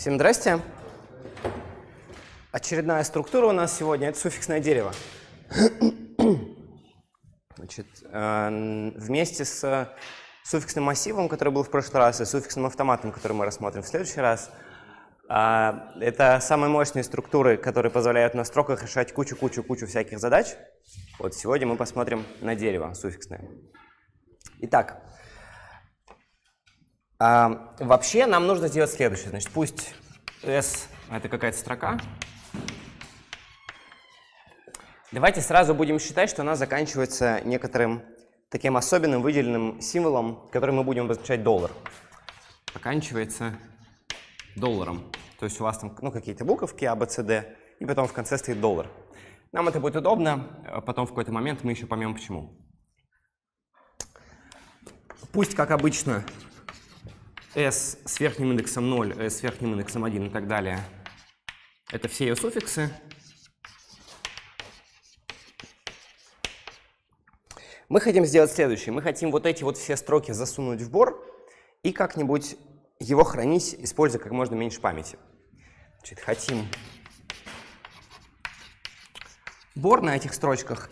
Всем здрасте. Очередная структура у нас сегодня – это суффиксное дерево. Значит, э, вместе с суффиксным массивом, который был в прошлый раз, и суффиксным автоматом, который мы рассмотрим в следующий раз, э, это самые мощные структуры, которые позволяют на строках решать кучу-кучу-кучу всяких задач. Вот сегодня мы посмотрим на дерево суффиксное. Итак, а, вообще нам нужно сделать следующее. Значит, пусть s — это какая-то строка. Давайте сразу будем считать, что она заканчивается некоторым таким особенным выделенным символом, который мы будем обозначать доллар. Оканчивается долларом. То есть у вас там ну, какие-то буковки А, Б, С, Д, и потом в конце стоит доллар. Нам это будет удобно, а потом в какой-то момент мы еще поймем почему. Пусть, как обычно, S с верхним индексом 0, S э, с верхним индексом 1 и так далее. Это все ее суффиксы. Мы хотим сделать следующее. Мы хотим вот эти вот все строки засунуть в бор и как-нибудь его хранить, используя как можно меньше памяти. Значит, хотим бор на этих строчках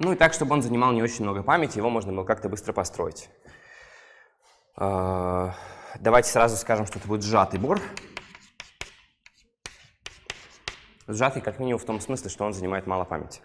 Ну и так, чтобы он занимал не очень много памяти, его можно было как-то быстро построить. А, давайте сразу скажем, что это будет сжатый бор. Сжатый как минимум в том смысле, что он занимает мало памяти.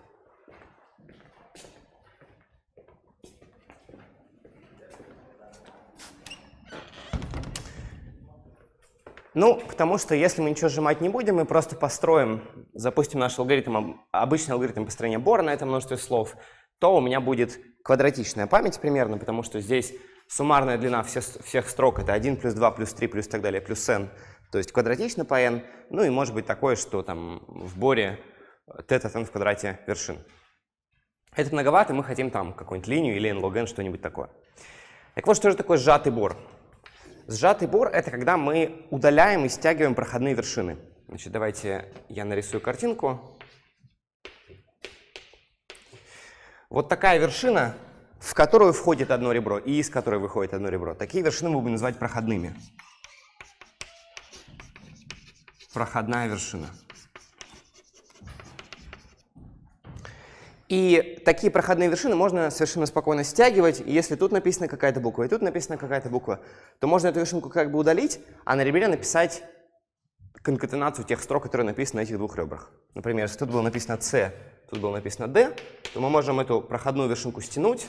Ну, потому что если мы ничего сжимать не будем, мы просто построим, запустим наш алгоритм, обычный алгоритм построения бора на этом множестве слов, то у меня будет квадратичная память примерно, потому что здесь суммарная длина всех, всех строк — это 1 плюс 2 плюс 3 плюс так далее плюс n, то есть квадратично по n, ну и может быть такое, что там в боре тет от n в квадрате вершин. Это многовато, мы хотим там какую-нибудь линию или n log n, что-нибудь такое. Так вот, что же такое сжатый бор? Сжатый бор — это когда мы удаляем и стягиваем проходные вершины. Значит, давайте я нарисую картинку. Вот такая вершина, в которую входит одно ребро и из которой выходит одно ребро. Такие вершины мы будем называть проходными. Проходная вершина. И такие проходные вершины можно совершенно спокойно стягивать. И если тут написана какая-то буква, и тут написана какая-то буква, то можно эту вершинку как бы удалить, а на ребре написать конкатенацию тех строк, которые написаны на этих двух ребрах. Например, если тут было написано C, тут было написано D, то мы можем эту проходную вершинку стянуть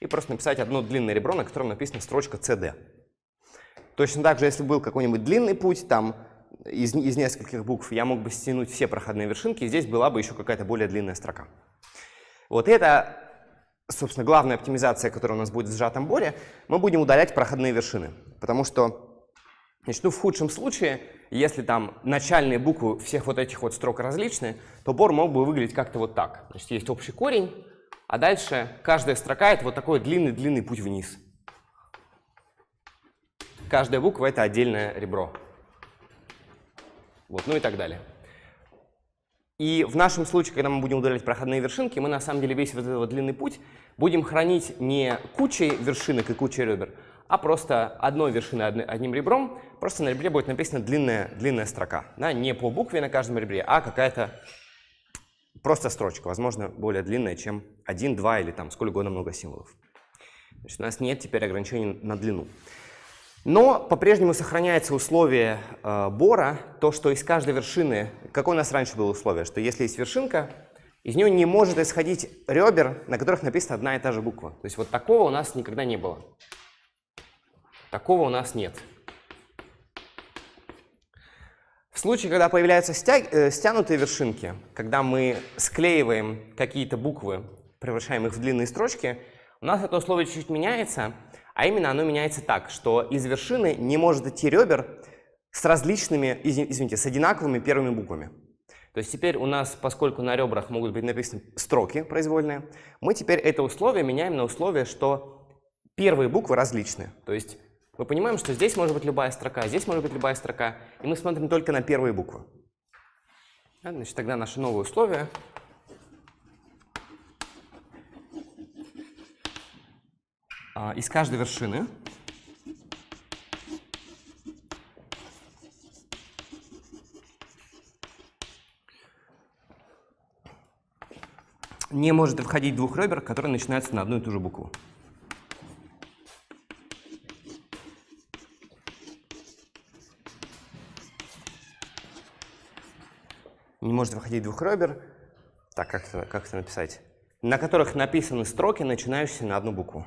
и просто написать одно длинное ребро, на котором написана строчка CD. Точно так же, если был какой-нибудь длинный путь, там из, из нескольких букв, я мог бы стянуть все проходные вершинки, и здесь была бы еще какая-то более длинная строка. Вот это, собственно, главная оптимизация, которая у нас будет в сжатом боре. Мы будем удалять проходные вершины, потому что, значит, ну, в худшем случае, если там начальные буквы всех вот этих вот строк различны, то бор мог бы выглядеть как-то вот так. Значит, есть общий корень, а дальше каждая строка — это вот такой длинный-длинный путь вниз. Каждая буква — это отдельное ребро вот, ну и так далее. И в нашем случае, когда мы будем удалять проходные вершинки, мы на самом деле весь вот этот длинный путь будем хранить не кучей вершинок и кучей ребер, а просто одной вершиной одним ребром. Просто на ребре будет написана длинная, длинная строка. Да? Не по букве на каждом ребре, а какая-то просто строчка, возможно, более длинная, чем один, два или там сколько угодно много символов. Значит, у нас нет теперь ограничений на длину. Но по-прежнему сохраняется условие э, бора, то, что из каждой вершины, какое у нас раньше было условие, что если есть вершинка, из нее не может исходить ребер, на которых написана одна и та же буква. То есть вот такого у нас никогда не было. Такого у нас нет. В случае, когда появляются стяг... э, стянутые вершинки, когда мы склеиваем какие-то буквы, превращаем их в длинные строчки, у нас это условие чуть-чуть меняется – а именно оно меняется так, что из вершины не может идти ребер с различными, извините, с одинаковыми первыми буквами. То есть теперь у нас, поскольку на ребрах могут быть написаны строки произвольные, мы теперь это условие меняем на условие, что первые буквы различны. То есть мы понимаем, что здесь может быть любая строка, здесь может быть любая строка, и мы смотрим только на первые буквы. Значит, тогда наше новое условие А, из каждой вершины не может входить двух ребер, которые начинаются на одну и ту же букву. Не может выходить двух ребер. Так, как это, как это написать? На которых написаны строки, начинающиеся на одну букву.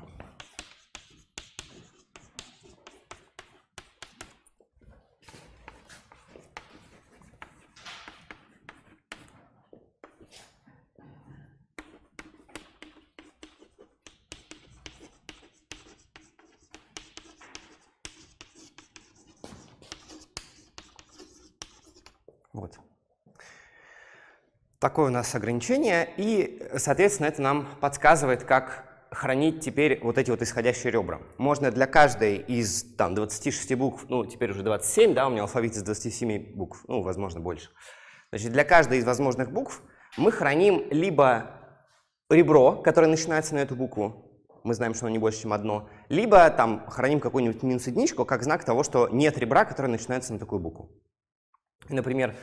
такое у нас ограничение, и, соответственно, это нам подсказывает, как хранить теперь вот эти вот исходящие ребра. Можно для каждой из там 26 букв, ну, теперь уже 27, да, у меня алфавит из 27 букв, ну, возможно, больше. Значит, для каждой из возможных букв мы храним либо ребро, которое начинается на эту букву, мы знаем, что оно не больше, чем одно, либо там храним какую-нибудь минус единичку как знак того, что нет ребра, которое начинается на такую букву. Например,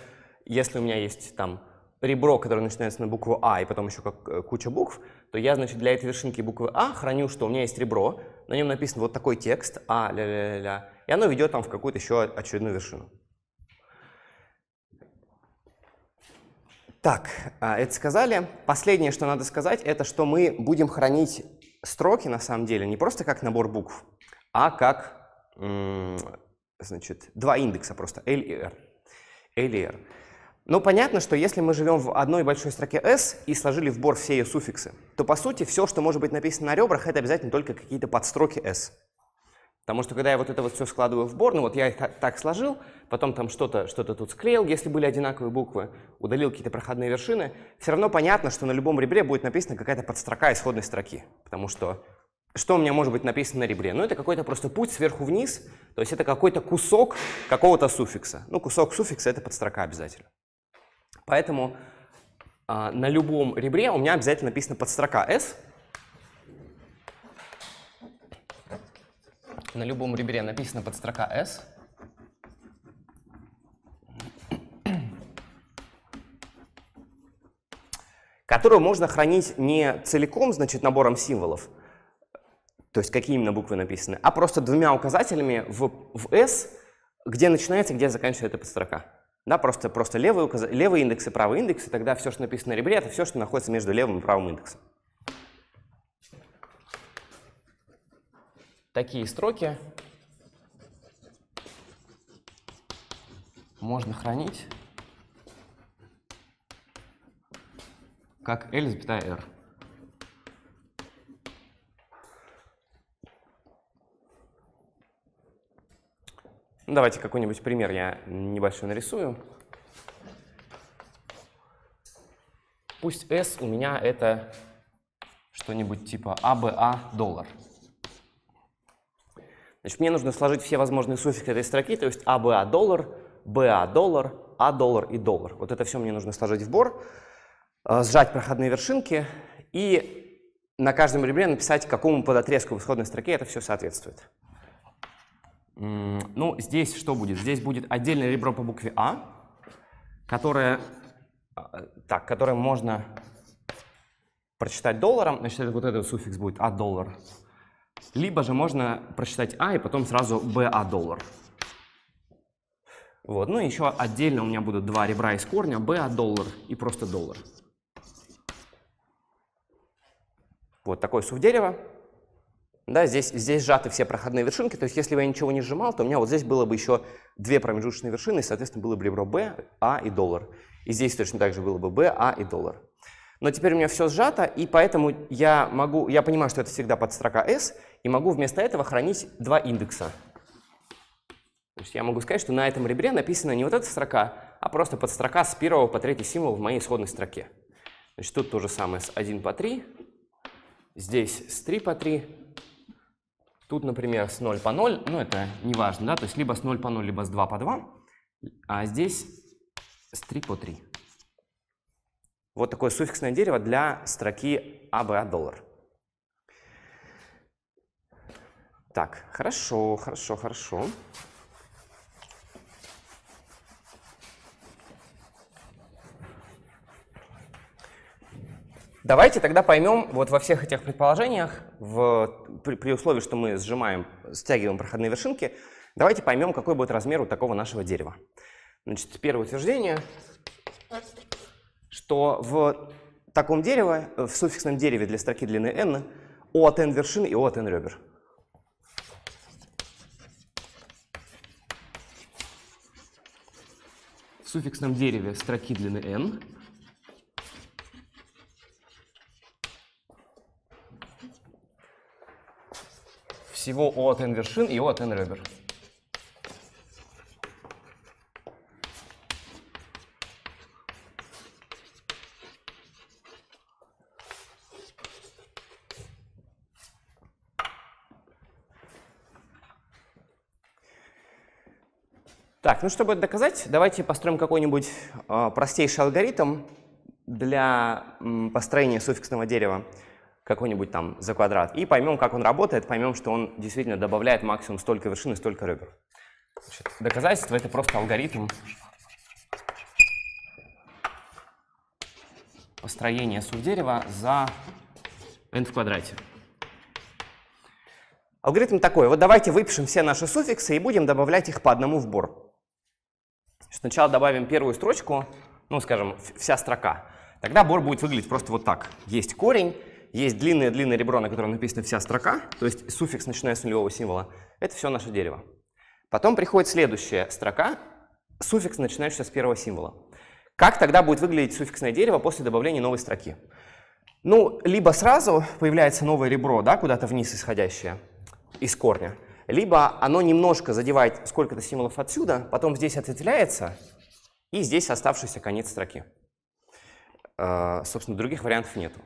если у меня есть там ребро, которое начинается на букву А и потом еще как э, куча букв, то я, значит, для этой вершинки буквы А храню, что у меня есть ребро, на нем написан вот такой текст А, ля-ля-ля, и оно ведет там в какую-то еще очередную вершину. Так, а, это сказали. Последнее, что надо сказать, это что мы будем хранить строки, на самом деле, не просто как набор букв, а как, значит, два индекса просто, L и R. L и R. Но понятно, что если мы живем в одной большой строке S и сложили в бор все ее суффиксы, то по сути все, что может быть написано на ребрах, это обязательно только какие-то подстроки S. Потому что когда я вот это вот все складываю в бор, ну вот я их так сложил, потом там что-то что, -то, что -то тут склеил, если были одинаковые буквы, удалил какие-то проходные вершины, все равно понятно, что на любом ребре будет написана какая-то подстрока исходной строки. Потому что что у меня может быть написано на ребре? Ну, это какой-то просто путь сверху вниз, то есть это какой-то кусок какого-то суффикса. Ну, кусок суффикса — это подстрока обязательно. Поэтому а, на любом ребре у меня обязательно написана подстрока S. На любом ребре написана подстрока S. которую можно хранить не целиком, значит, набором символов, то есть какие именно буквы написаны, а просто двумя указателями в, в S, где начинается, где заканчивается эта подстрока. Да, просто, просто левый указ... левый индекс и правый индекс, и тогда все, что написано на ребре, это все, что находится между левым и правым индексом. Такие строки можно хранить как L, R. Ну, давайте какой-нибудь пример я небольшой нарисую. Пусть S у меня это что-нибудь типа ABA а а доллар. Значит, мне нужно сложить все возможные суффиксы этой строки, то есть ABA а доллар, BA доллар, A доллар и доллар. Вот это все мне нужно сложить в бор, э, сжать проходные вершинки и на каждом ребре написать, какому подотрезку в исходной строке это все соответствует. Ну, здесь что будет? Здесь будет отдельное ребро по букве А, которое, а, а, так, которое можно прочитать долларом. Значит, вот этот суффикс будет А доллар. Либо же можно прочитать А и потом сразу Б А доллар. Вот. Ну и еще отдельно у меня будут два ребра из корня, Б А доллар и просто доллар. Вот такой суф дерево. Да, здесь, здесь сжаты все проходные вершинки, то есть если бы я ничего не сжимал, то у меня вот здесь было бы еще две промежуточные вершины, и, соответственно, было бы ребро B, А и доллар. И здесь точно так же было бы B, А и доллар. Но теперь у меня все сжато, и поэтому я, могу, я понимаю, что это всегда под строка S, и могу вместо этого хранить два индекса. То есть я могу сказать, что на этом ребре написана не вот эта строка, а просто под строка с первого по третий символ в моей исходной строке. Значит, тут то же самое с 1 по 3, здесь с 3 по 3, Тут, например, с 0 по 0, ну это не важно, да, то есть либо с 0 по 0, либо с 2 по 2, а здесь с 3 по 3. Вот такое суффиксное дерево для строки АБА а, доллар. Так, хорошо, хорошо, хорошо. Давайте тогда поймем вот во всех этих предположениях, в, при, при условии, что мы сжимаем, стягиваем проходные вершинки, давайте поймем, какой будет размер у такого нашего дерева. Значит, первое утверждение, что в таком дереве, э, в суффиксном дереве для строки длины n, O от n вершин и O от n ребер. В суффиксном дереве строки длины n всего O от n вершин и O от n ребер. Так, ну чтобы это доказать, давайте построим какой-нибудь э, простейший алгоритм для м, построения суффиксного дерева какой-нибудь там за квадрат, и поймем, как он работает, поймем, что он действительно добавляет максимум столько вершин и столько ребер. Значит, доказательство — это просто алгоритм построения субдерева за n в квадрате. Алгоритм такой. Вот давайте выпишем все наши суффиксы и будем добавлять их по одному в бор. Сначала добавим первую строчку, ну, скажем, вся строка. Тогда бор будет выглядеть просто вот так. Есть корень, есть длинное-длинное ребро, на котором написана вся строка, то есть суффикс, начиная с нулевого символа. Это все наше дерево. Потом приходит следующая строка, суффикс, начинающийся с первого символа. Как тогда будет выглядеть суффиксное дерево после добавления новой строки? Ну, либо сразу появляется новое ребро, да, куда-то вниз исходящее из корня, либо оно немножко задевает сколько-то символов отсюда, потом здесь ответвляется, и здесь оставшийся конец строки. Э, собственно, других вариантов нету.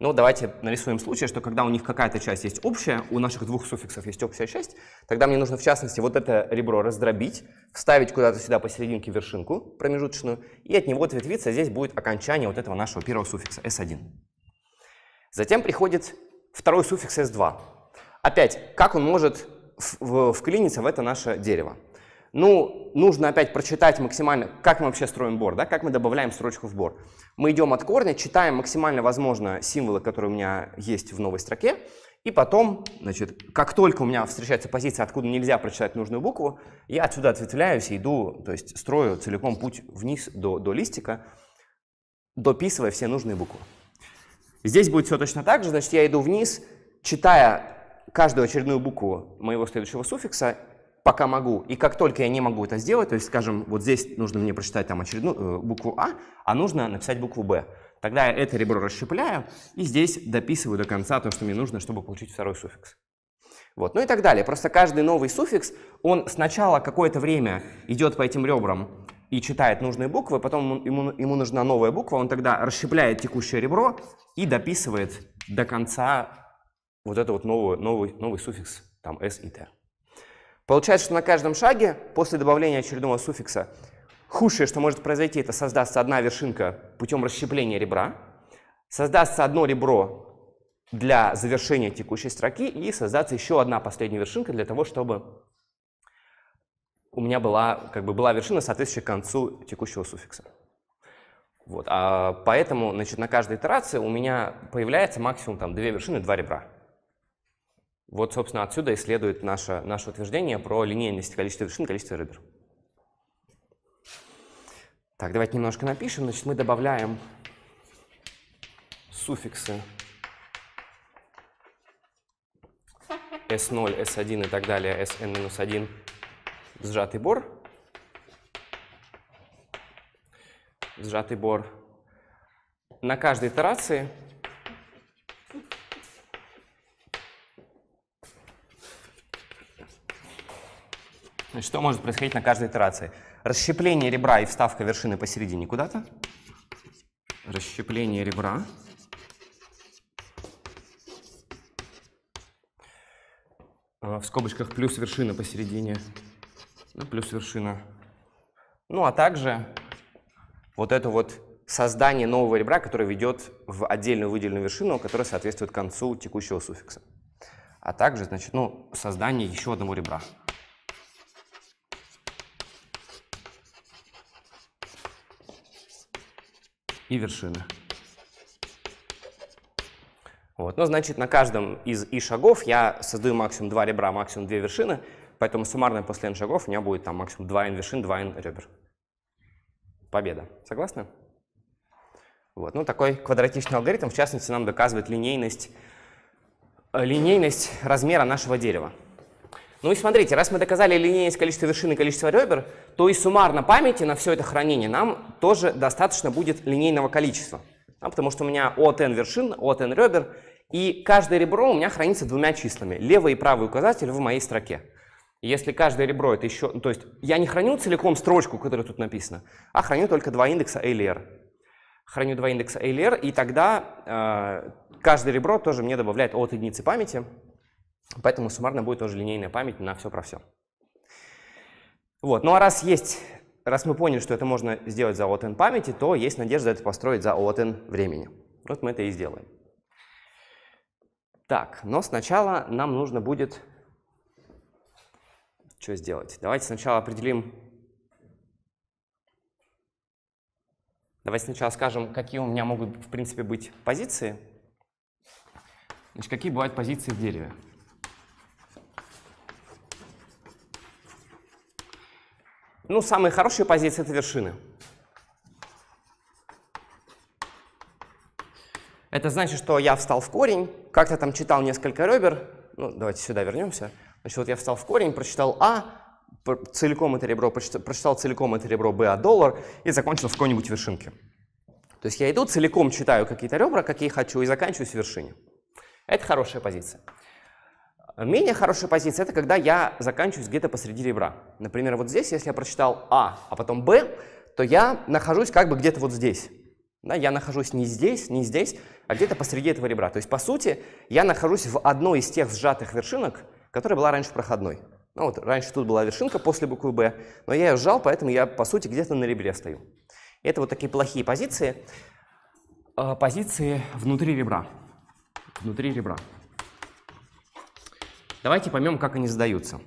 Но ну, давайте нарисуем случай, что когда у них какая-то часть есть общая, у наших двух суффиксов есть общая часть, тогда мне нужно в частности вот это ребро раздробить, вставить куда-то сюда посерединке вершинку промежуточную, и от него ответвиться здесь будет окончание вот этого нашего первого суффикса s1. Затем приходит второй суффикс s2. Опять, как он может вклиниться в это наше дерево? Ну, нужно опять прочитать максимально, как мы вообще строим бор, да, как мы добавляем строчку в бор. Мы идем от корня, читаем максимально возможно символы, которые у меня есть в новой строке, и потом, значит, как только у меня встречается позиция, откуда нельзя прочитать нужную букву, я отсюда ответвляюсь и иду, то есть строю целиком путь вниз до, до листика, дописывая все нужные буквы. Здесь будет все точно так же, значит, я иду вниз, читая каждую очередную букву моего следующего суффикса, пока могу. И как только я не могу это сделать, то есть, скажем, вот здесь нужно мне прочитать там очередную э, букву А, а нужно написать букву Б. Тогда я это ребро расщепляю и здесь дописываю до конца то, что мне нужно, чтобы получить второй суффикс. Вот, ну и так далее. Просто каждый новый суффикс, он сначала какое-то время идет по этим ребрам и читает нужные буквы, потом ему, ему нужна новая буква, он тогда расщепляет текущее ребро и дописывает до конца вот это вот новый, новый, новый суффикс, там, s и t. Получается, что на каждом шаге, после добавления очередного суффикса, худшее, что может произойти, это создастся одна вершинка путем расщепления ребра, создастся одно ребро для завершения текущей строки и создастся еще одна последняя вершинка для того, чтобы у меня была, как бы была вершина, соответствующая концу текущего суффикса. Вот, а поэтому значит, на каждой итерации у меня появляется максимум там, две вершины, два ребра. Вот, собственно, отсюда и следует наше, наше утверждение про линейность количества вершин, и количества ребер. Так, давайте немножко напишем. Значит, мы добавляем суффиксы S0, S1 и так далее, Sn-1 в сжатый бор. В сжатый бор. На каждой итерации Что может происходить на каждой итерации? Расщепление ребра и вставка вершины посередине куда-то. Расщепление ребра. А, в скобочках плюс вершина посередине. Ну, плюс вершина. Ну, а также вот это вот создание нового ребра, которое ведет в отдельную выделенную вершину, которая соответствует концу текущего суффикса. А также, значит, ну, создание еще одного ребра. и вершины. Вот. Ну, значит, на каждом из и шагов я создаю максимум 2 ребра, максимум 2 вершины, поэтому суммарно после n шагов у меня будет там максимум 2 n вершин, 2 n ребер. Победа. Согласны? Вот. Ну, такой квадратичный алгоритм, в частности, нам доказывает линейность, э, линейность размера нашего дерева. Ну и смотрите, раз мы доказали линейность количества вершин и количества ребер, то и суммарно памяти на все это хранение нам тоже достаточно будет линейного количества. Да, потому что у меня от n вершин, от n ребер, и каждое ребро у меня хранится двумя числами, левый и правый указатель в моей строке. Если каждое ребро это еще... То есть я не храню целиком строчку, которая тут написана, а храню только два индекса A или R. Храню два индекса A или R, и тогда э, каждое ребро тоже мне добавляет от единицы памяти, Поэтому суммарно будет тоже линейная память на все про все. Вот. Ну а раз есть, раз мы поняли, что это можно сделать за OTN памяти, то есть надежда это построить за OTN времени. Вот мы это и сделаем. Так, но сначала нам нужно будет что сделать. Давайте сначала определим, давайте сначала скажем, какие у меня могут, в принципе, быть позиции. Значит, какие бывают позиции в дереве. Ну, самые хорошие позиции — это вершины. Это значит, что я встал в корень, как-то там читал несколько ребер. Ну, давайте сюда вернемся. Значит, вот я встал в корень, прочитал А, целиком это ребро, прочитал, прочитал целиком это ребро Б а доллар, и закончил в какой-нибудь вершинке. То есть я иду, целиком читаю какие-то ребра, какие хочу, и заканчиваюсь в вершине. Это хорошая позиция. Менее хорошая позиция – это когда я заканчиваюсь где-то посреди ребра. Например, вот здесь, если я прочитал А, а потом Б, то я нахожусь как бы где-то вот здесь. Да, я нахожусь не здесь, не здесь, а где-то посреди этого ребра. То есть, по сути, я нахожусь в одной из тех сжатых вершинок, которая была раньше проходной. Ну вот, раньше тут была вершинка после буквы «Б», но я ее сжал, поэтому я, по сути, где-то на ребре стою. Это вот такие плохие позиции. Э, позиции внутри ребра. Внутри ребра. Давайте поймем, как они сдаются.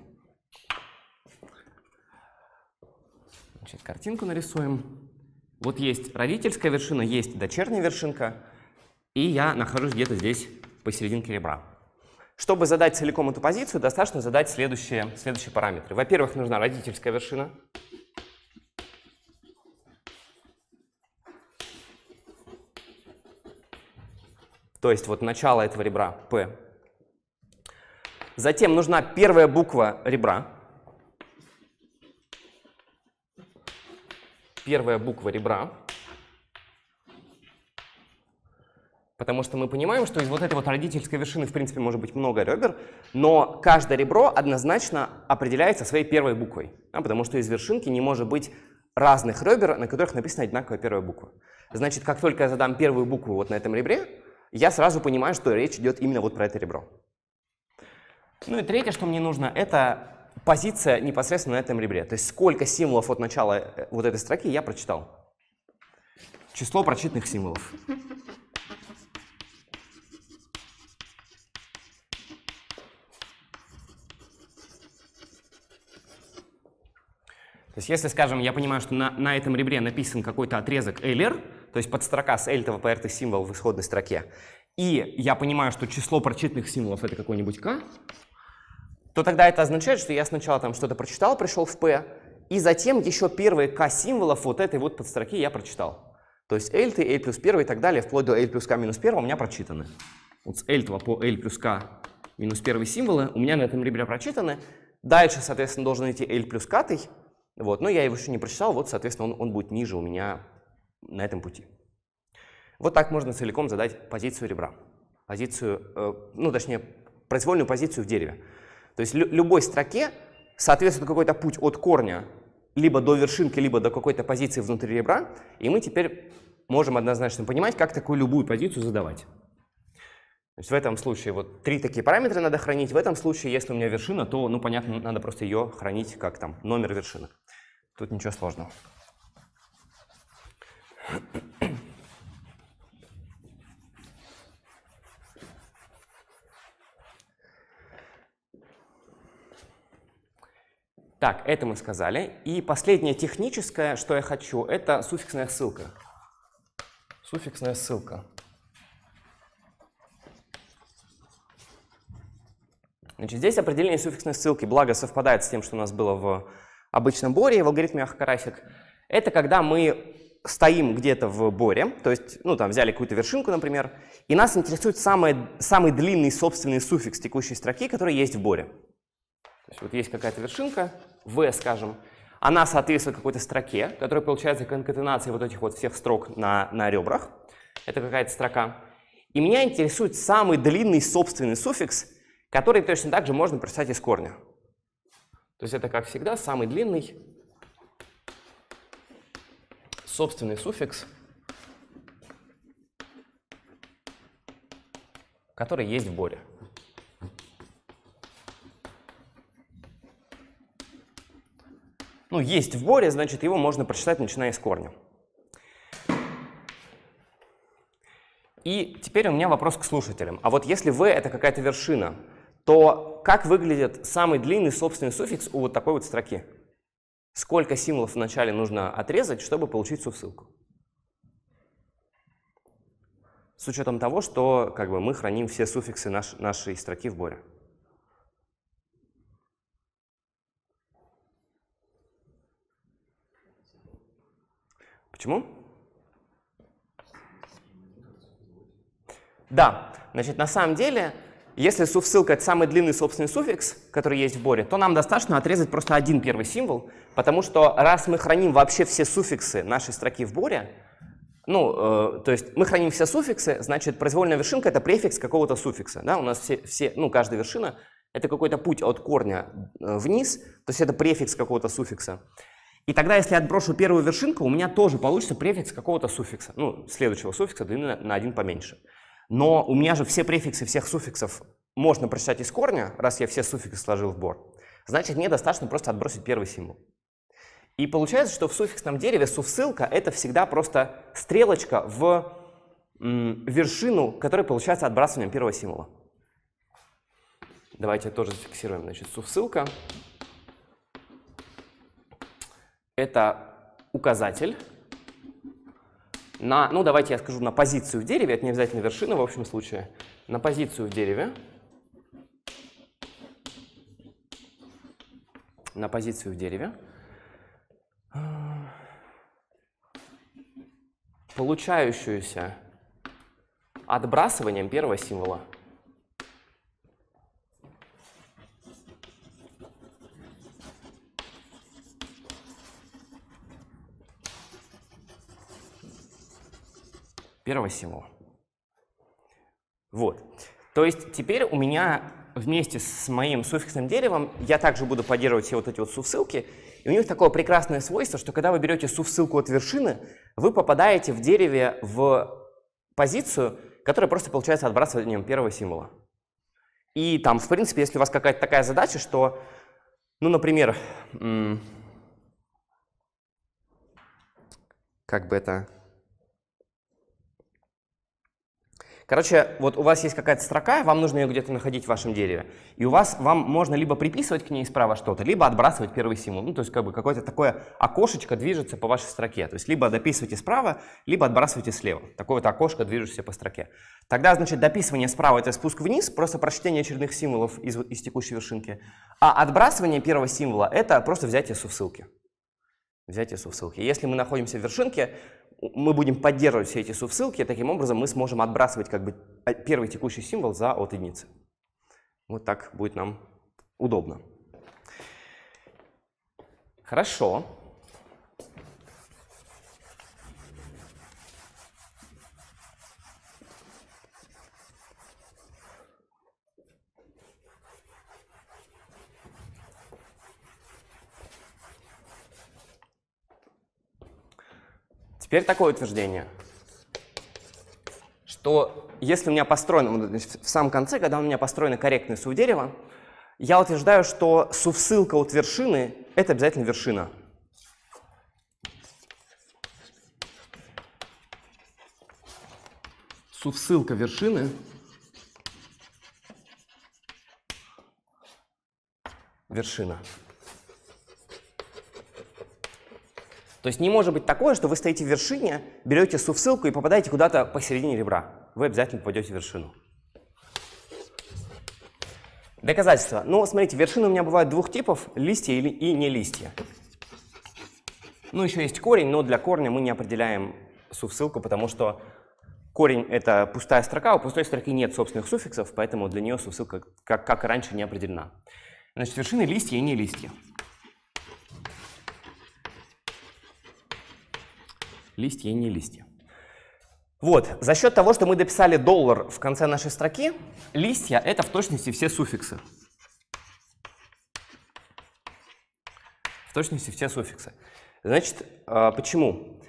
Значит, картинку нарисуем. Вот есть родительская вершина, есть дочерняя вершинка, и я нахожусь где-то здесь посерединке ребра. Чтобы задать целиком эту позицию, достаточно задать следующие, следующие параметры. Во-первых, нужна родительская вершина. То есть вот начало этого ребра P Затем нужна первая буква ребра. Первая буква ребра. Потому что мы понимаем, что из вот этой вот родительской вершины, в принципе, может быть много ребер, но каждое ребро однозначно определяется своей первой буквой. Да, потому что из вершинки не может быть разных ребер, на которых написана одинаковая первая буква. Значит, как только я задам первую букву вот на этом ребре, я сразу понимаю, что речь идет именно вот про это ребро. Ну и третье, что мне нужно, это позиция непосредственно на этом ребре. То есть сколько символов от начала э, вот этой строки я прочитал. Число прочитанных символов. То есть если, скажем, я понимаю, что на, на этом ребре написан какой-то отрезок LR, то есть подстрока с L типа, по R символ в исходной строке, и я понимаю, что число прочитанных символов это какой-нибудь K, то тогда это означает, что я сначала там что-то прочитал, пришел в P, и затем еще первые K символов вот этой вот подстроки я прочитал. То есть L, L плюс 1 и так далее, вплоть до L плюс K минус 1 у меня прочитаны. Вот с L по L плюс K минус 1 символы у меня на этом ребре прочитаны. Дальше, соответственно, должен идти L плюс K. -ый. Вот, но я его еще не прочитал, вот, соответственно, он, он будет ниже у меня на этом пути. Вот так можно целиком задать позицию ребра. Позицию, э, ну, точнее, произвольную позицию в дереве. То есть любой строке соответствует какой-то путь от корня либо до вершинки, либо до какой-то позиции внутри ребра, и мы теперь можем однозначно понимать, как такую любую позицию задавать. То есть в этом случае вот три такие параметра надо хранить. В этом случае, если у меня вершина, то, ну, понятно, надо просто ее хранить как там номер вершины. Тут ничего сложного. Так, это мы сказали. И последнее техническое, что я хочу, это суффиксная ссылка. Суффиксная ссылка. Значит, здесь определение суффиксной ссылки, благо совпадает с тем, что у нас было в обычном боре, в алгоритме Ахакарасик. Это когда мы стоим где-то в боре, то есть, ну, там, взяли какую-то вершинку, например, и нас интересует самый самый длинный собственный суффикс текущей строки, который есть в боре. То есть вот есть какая-то вершинка, v, скажем, она соответствует какой-то строке, которая получается конкатенацией вот этих вот всех строк на, на ребрах. Это какая-то строка. И меня интересует самый длинный собственный суффикс, который точно так же можно прочитать из корня. То есть это, как всегда, самый длинный собственный суффикс, который есть в боре. ну, есть в боре, значит, его можно прочитать, начиная с корня. И теперь у меня вопрос к слушателям. А вот если v — это какая-то вершина, то как выглядит самый длинный собственный суффикс у вот такой вот строки? Сколько символов вначале нужно отрезать, чтобы получить сувсылку? С учетом того, что как бы, мы храним все суффиксы наш, нашей строки в боре. Почему? Да, значит, на самом деле, если суф-ссылка это самый длинный собственный суффикс, который есть в боре, то нам достаточно отрезать просто один первый символ, потому что раз мы храним вообще все суффиксы нашей строки в боре, ну, э, то есть мы храним все суффиксы, значит, произвольная вершинка — это префикс какого-то суффикса. Да? У нас все, все, ну, каждая вершина — это какой-то путь от корня э, вниз, то есть это префикс какого-то суффикса. И тогда, если я отброшу первую вершинку, у меня тоже получится префикс какого-то суффикса. Ну, следующего суффикса длины на один поменьше. Но у меня же все префиксы всех суффиксов можно прочитать из корня, раз я все суффиксы сложил в бор. Значит, мне достаточно просто отбросить первый символ. И получается, что в суффиксном дереве сувссылка — это всегда просто стрелочка в вершину, которая получается отбрасыванием первого символа. Давайте тоже зафиксируем. Значит, суффсылка это указатель на, ну давайте я скажу, на позицию в дереве, это не обязательно вершина в общем случае, на позицию в дереве, на позицию в дереве, получающуюся отбрасыванием первого символа. первого всего. Вот. То есть теперь у меня вместе с моим суффиксным деревом я также буду поддерживать все вот эти вот сувсылки. И у них такое прекрасное свойство, что когда вы берете сувсылку от вершины, вы попадаете в дереве в позицию, которая просто получается отбрасыванием первого символа. И там, в принципе, если у вас какая-то такая задача, что, ну, например, как бы это Короче, вот у вас есть какая-то строка, вам нужно ее где-то находить в вашем дереве. И у вас, вам можно либо приписывать к ней справа что-то, либо отбрасывать первый символ. Ну, то есть как бы какое-то такое окошечко движется по вашей строке. То есть либо дописывайте справа, либо отбрасывайте слева. Такое вот окошко, движущееся по строке. Тогда, значит, дописывание справа — это спуск вниз, просто прочтение очередных символов из, из текущей вершинки. А отбрасывание первого символа — это просто взятие со ссылки взятие со ссылки. Если мы находимся в вершинке, мы будем поддерживать все эти субссылки, и таким образом мы сможем отбрасывать как бы а, первый текущий символ за от единицы. Вот так будет нам удобно. Хорошо. Теперь такое утверждение, что если у меня построено, в самом конце, когда у меня построена корректная сув дерева, я утверждаю, что сувсылка от вершины — это обязательно вершина. Сувсылка вершины — вершина. То есть не может быть такое, что вы стоите в вершине, берете сувсылку и попадаете куда-то посередине ребра. Вы обязательно попадете в вершину. Доказательства. Ну, смотрите, вершины у меня бывают двух типов – листья или, и не листья. Ну, еще есть корень, но для корня мы не определяем сувсылку, потому что корень – это пустая строка, у пустой строки нет собственных суффиксов, поэтому для нее сувсылка, как, как раньше, не определена. Значит, вершины – листья и не листья. листья и не листья. Вот, за счет того, что мы дописали доллар в конце нашей строки, листья — это в точности все суффиксы. В точности все суффиксы. Значит, а, почему?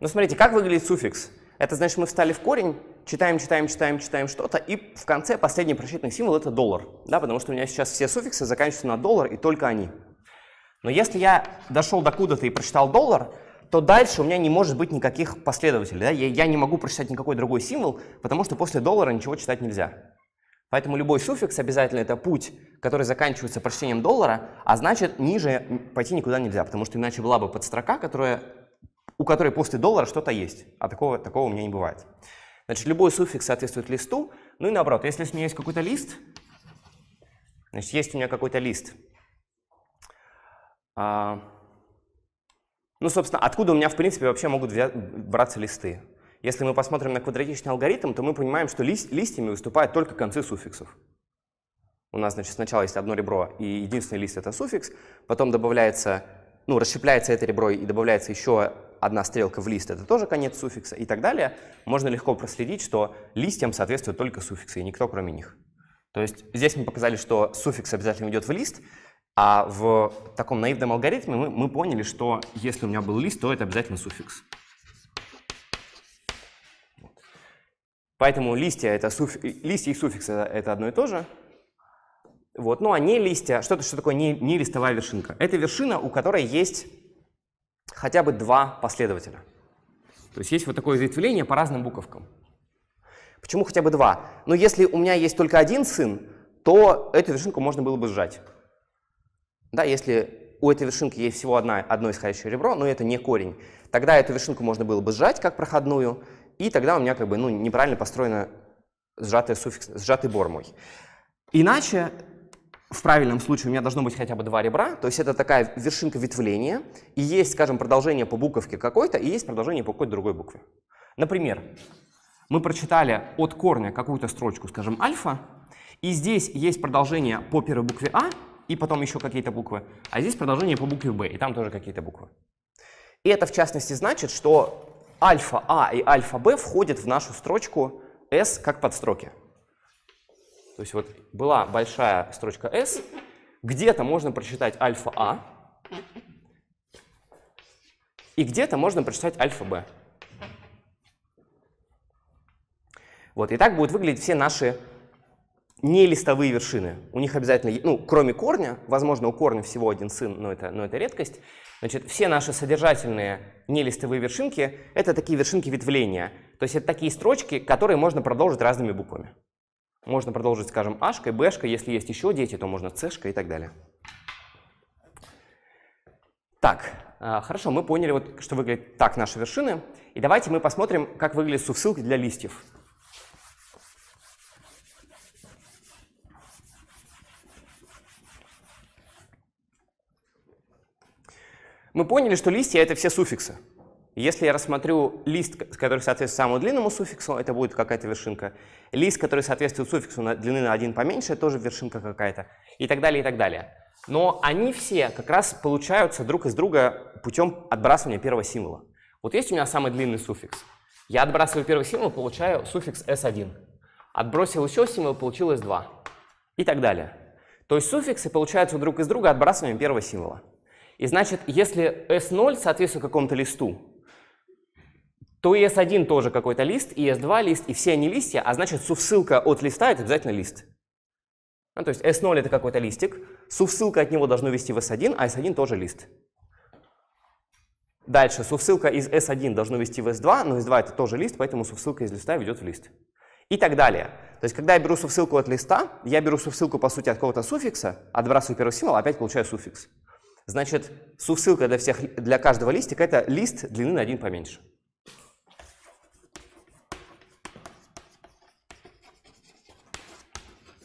Ну, смотрите, как выглядит суффикс? Это значит, мы встали в корень, читаем, читаем, читаем, читаем что-то, и в конце последний прочитанный символ — это доллар. Да, потому что у меня сейчас все суффиксы заканчиваются на доллар, и только они. Но если я дошел до куда-то и прочитал доллар, то дальше у меня не может быть никаких последователей. Да? Я, я не могу прочитать никакой другой символ, потому что после доллара ничего читать нельзя. Поэтому любой суффикс обязательно это путь, который заканчивается прочтением доллара, а значит ниже пойти никуда нельзя, потому что иначе была бы подстрока, которая, у которой после доллара что-то есть, а такого, такого у меня не бывает. Значит, любой суффикс соответствует листу, ну и наоборот, если у меня есть какой-то лист, значит, есть у меня какой-то лист, а, ну, собственно, откуда у меня, в принципе, вообще могут браться листы? Если мы посмотрим на квадратичный алгоритм, то мы понимаем, что листьями выступают только концы суффиксов. У нас, значит, сначала есть одно ребро, и единственный лист — это суффикс, потом добавляется, ну, расщепляется это ребро, и добавляется еще одна стрелка в лист — это тоже конец суффикса, и так далее. Можно легко проследить, что листьям соответствуют только суффиксы, и никто кроме них. То есть здесь мы показали, что суффикс обязательно идет в лист, а в таком наивном алгоритме мы, мы поняли, что если у меня был лист, то это обязательно суффикс. Поэтому листья, это суф... листья и суффикс это, одно и то же. Вот. Ну а не листья, что, то что такое не, не листовая вершинка? Это вершина, у которой есть хотя бы два последователя. То есть есть вот такое изветвление по разным буковкам. Почему хотя бы два? Ну если у меня есть только один сын, то эту вершинку можно было бы сжать. Да, если у этой вершинки есть всего одна, одно исходящее ребро, но это не корень, тогда эту вершинку можно было бы сжать как проходную, и тогда у меня как бы ну, неправильно построена сжатый, суффикс, сжатый бор мой. Иначе в правильном случае у меня должно быть хотя бы два ребра, то есть это такая вершинка ветвления, и есть, скажем, продолжение по буковке какой-то, и есть продолжение по какой-то другой букве. Например, мы прочитали от корня какую-то строчку, скажем, альфа, и здесь есть продолжение по первой букве А, и потом еще какие-то буквы. А здесь продолжение по букве b, и там тоже какие-то буквы. И это, в частности, значит, что альфа А и альфа Б входят в нашу строчку S как подстроки. То есть вот была большая строчка S, где-то можно прочитать альфа А, и где-то можно прочитать альфа Б. Вот, и так будут выглядеть все наши не листовые вершины. У них обязательно, ну, кроме корня, возможно, у корня всего один сын, но это, но это редкость. Значит, все наши содержательные не листовые вершинки — это такие вершинки ветвления. То есть это такие строчки, которые можно продолжить разными буквами. Можно продолжить, скажем, ашкой, бэшкой, если есть еще дети, то можно цешкой и так далее. Так, а, хорошо, мы поняли, вот, что выглядят так наши вершины. И давайте мы посмотрим, как выглядят сувсылки для листьев. Мы поняли, что листья — это все суффиксы. Если я рассмотрю лист, который соответствует самому длинному суффиксу, это будет какая-то вершинка. Лист, который соответствует суффиксу на, длины на один поменьше, тоже вершинка какая-то. И так далее, и так далее. Но они все как раз получаются друг из друга путем отбрасывания первого символа. Вот есть у меня самый длинный суффикс. Я отбрасываю первый символ, получаю суффикс s1. Отбросил еще символ, получилось s2. И так далее. То есть суффиксы получаются друг из друга отбрасыванием первого символа. И значит, если S0 соответствует какому-то листу, то S1 тоже какой-то лист, и S2 лист, и все они листья, а значит, сувсылка от листа — это обязательно лист. Ну, то есть S0 — это какой-то листик, сувсылка от него должна вести в S1, а S1 тоже лист. Дальше, сувсылка из S1 должна вести в S2, но S2 — это тоже лист, поэтому сувсылка из листа ведет в лист. И так далее. То есть, когда я беру сувсылку от листа, я беру сувсылку, по сути, от какого-то суффикса, отбрасываю первый символ, опять получаю суффикс. Значит, сувсылка для, всех, для каждого листика – это лист длины на один поменьше.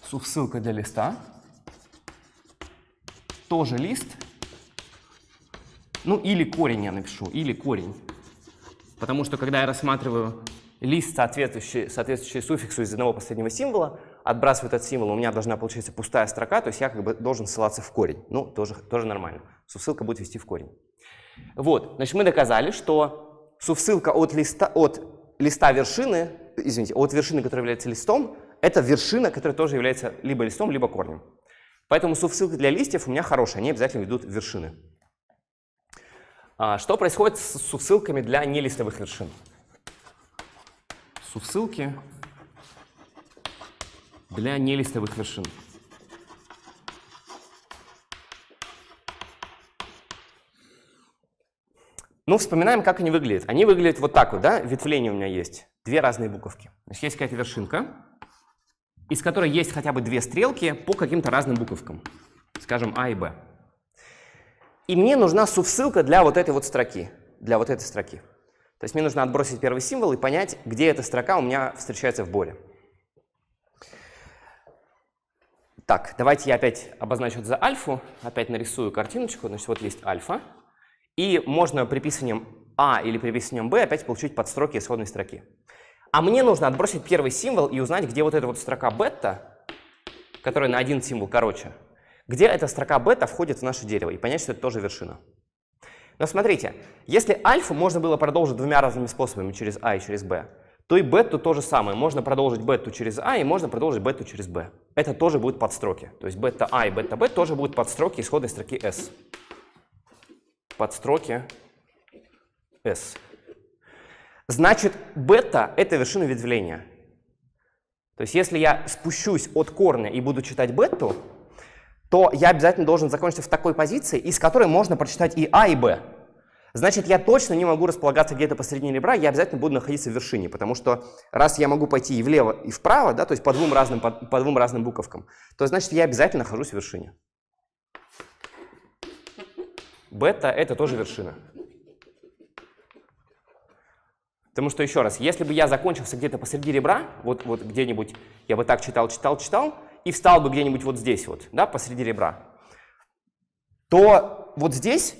Сувсылка для листа. Тоже лист. Ну, или корень я напишу, или корень. Потому что, когда я рассматриваю лист, соответствующий, соответствующий суффиксу из одного последнего символа, отбрасывает этот символ, у меня должна получиться пустая строка, то есть я как бы должен ссылаться в корень. Ну, тоже, тоже нормально. Сувсылка будет вести в корень. Вот, значит, мы доказали, что сувсылка от листа, от листа вершины, извините, от вершины, которая является листом, это вершина, которая тоже является либо листом, либо корнем. Поэтому сувсылка для листьев у меня хорошая, они обязательно ведут вершины. А, что происходит с сувсылками для нелистовых вершин? Сувсылки для нелистовых вершин. Ну, вспоминаем, как они выглядят. Они выглядят вот так вот, да? Ветвление у меня есть. Две разные буковки. Значит, есть какая-то вершинка, из которой есть хотя бы две стрелки по каким-то разным буковкам. Скажем, А и Б. И мне нужна субссылка для вот этой вот строки. Для вот этой строки. То есть мне нужно отбросить первый символ и понять, где эта строка у меня встречается в боре. Так, давайте я опять обозначу это за альфу, опять нарисую картиночку. Значит, вот есть альфа. И можно приписанием А или приписанием Б опять получить подстроки исходной строки. А мне нужно отбросить первый символ и узнать, где вот эта вот строка бета, которая на один символ короче, где эта строка бета входит в наше дерево, и понять, что это тоже вершина. Но смотрите, если альфу можно было продолжить двумя разными способами, через А и через Б, то и бету то же самое. Можно продолжить бету через А и можно продолжить бету через b. Это тоже будет подстроки. То есть бета А и бета b тоже будут подстроки исходной строки S. Подстроки S. Значит, бета — это вершина ветвления. То есть если я спущусь от корня и буду читать бету, то я обязательно должен закончиться в такой позиции, из которой можно прочитать и А, и b значит, я точно не могу располагаться где-то посередине ребра, я обязательно буду находиться в вершине, потому что раз я могу пойти и влево, и вправо, да, то есть по двум разным, по, по двум разным буковкам, то значит, я обязательно нахожусь в вершине. Бета — это тоже вершина. Потому что, еще раз, если бы я закончился где-то посреди ребра, вот, вот где-нибудь, я бы так читал, читал, читал, и встал бы где-нибудь вот здесь вот, да, посреди ребра, то вот здесь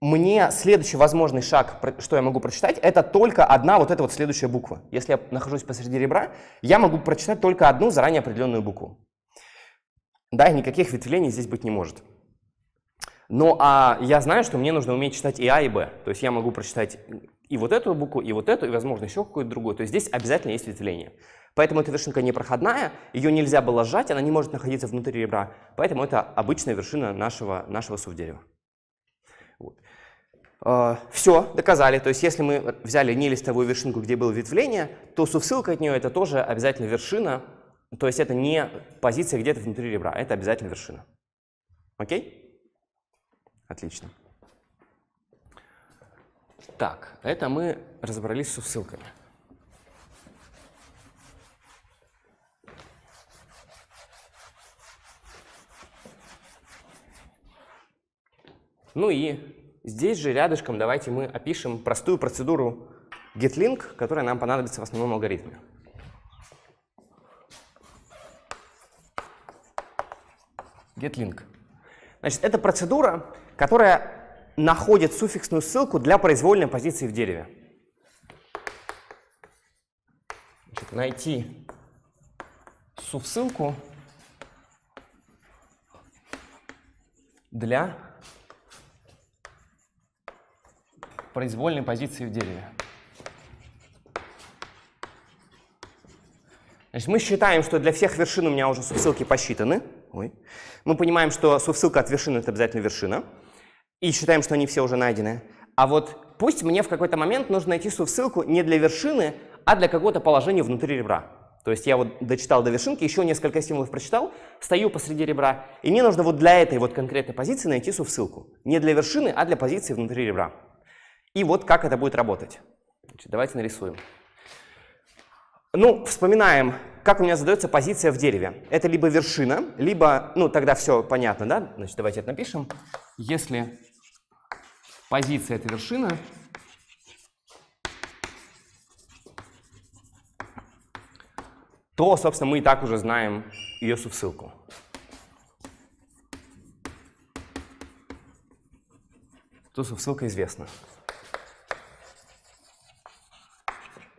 мне следующий возможный шаг, что я могу прочитать, это только одна вот эта вот следующая буква. Если я нахожусь посреди ребра, я могу прочитать только одну заранее определенную букву. Да, никаких ветвлений здесь быть не может. Но а я знаю, что мне нужно уметь читать и А, и Б. То есть я могу прочитать и вот эту букву, и вот эту, и, возможно, еще какую-то другую. То есть здесь обязательно есть ветвление. Поэтому эта вершинка непроходная, ее нельзя было сжать, она не может находиться внутри ребра. Поэтому это обычная вершина нашего, нашего субдерева. Э, все доказали. То есть если мы взяли нелистовую вершинку, где было ветвление, то сувсылка от нее это тоже обязательно вершина. То есть это не позиция где-то внутри ребра, это обязательно вершина. Окей? Отлично. Так, это мы разобрались с сувсылками. Ну и Здесь же рядышком давайте мы опишем простую процедуру getLink, которая нам понадобится в основном алгоритме. getLink. Значит, это процедура, которая находит суффиксную ссылку для произвольной позиции в дереве. Значит, найти суф-ссылку для произвольной позиции в дереве. Значит, мы считаем, что для всех вершин у меня уже сувсылки посчитаны. Ой. Мы понимаем, что сувсылка от вершины – это обязательно вершина. И считаем, что они все уже найдены. А вот пусть мне в какой-то момент нужно найти сувсылку не для вершины, а для какого-то положения внутри ребра. То есть я вот дочитал до вершинки, еще несколько символов прочитал, стою посреди ребра, и мне нужно вот для этой вот конкретной позиции найти сувсылку. Не для вершины, а для позиции внутри ребра. И вот как это будет работать. Значит, давайте нарисуем. Ну, вспоминаем, как у меня задается позиция в дереве. Это либо вершина, либо, ну, тогда все понятно, да? Значит, давайте это напишем. Если позиция — это вершина, то, собственно, мы и так уже знаем ее субссылку. То субссылка известна.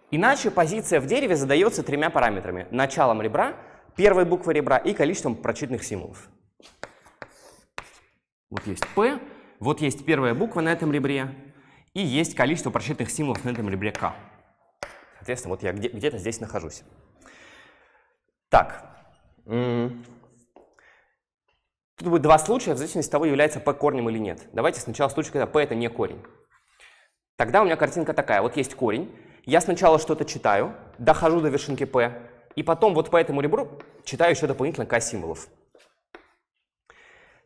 Иначе позиция в дереве задается тремя параметрами. Началом ребра, первой буквы ребра и количеством прочитанных символов. Вот есть P, вот есть первая буква на этом ребре, и есть количество прочитанных символов на этом ребре K. Соответственно, вот я где- то здесь нахожусь. Так. Тут будет два случая, в зависимости от того, является P корнем или нет. Давайте сначала случай, когда P это не корень. Тогда у меня картинка такая. Вот есть корень, я сначала что-то читаю, дохожу до вершинки P, и потом вот по этому ребру читаю еще дополнительно К символов.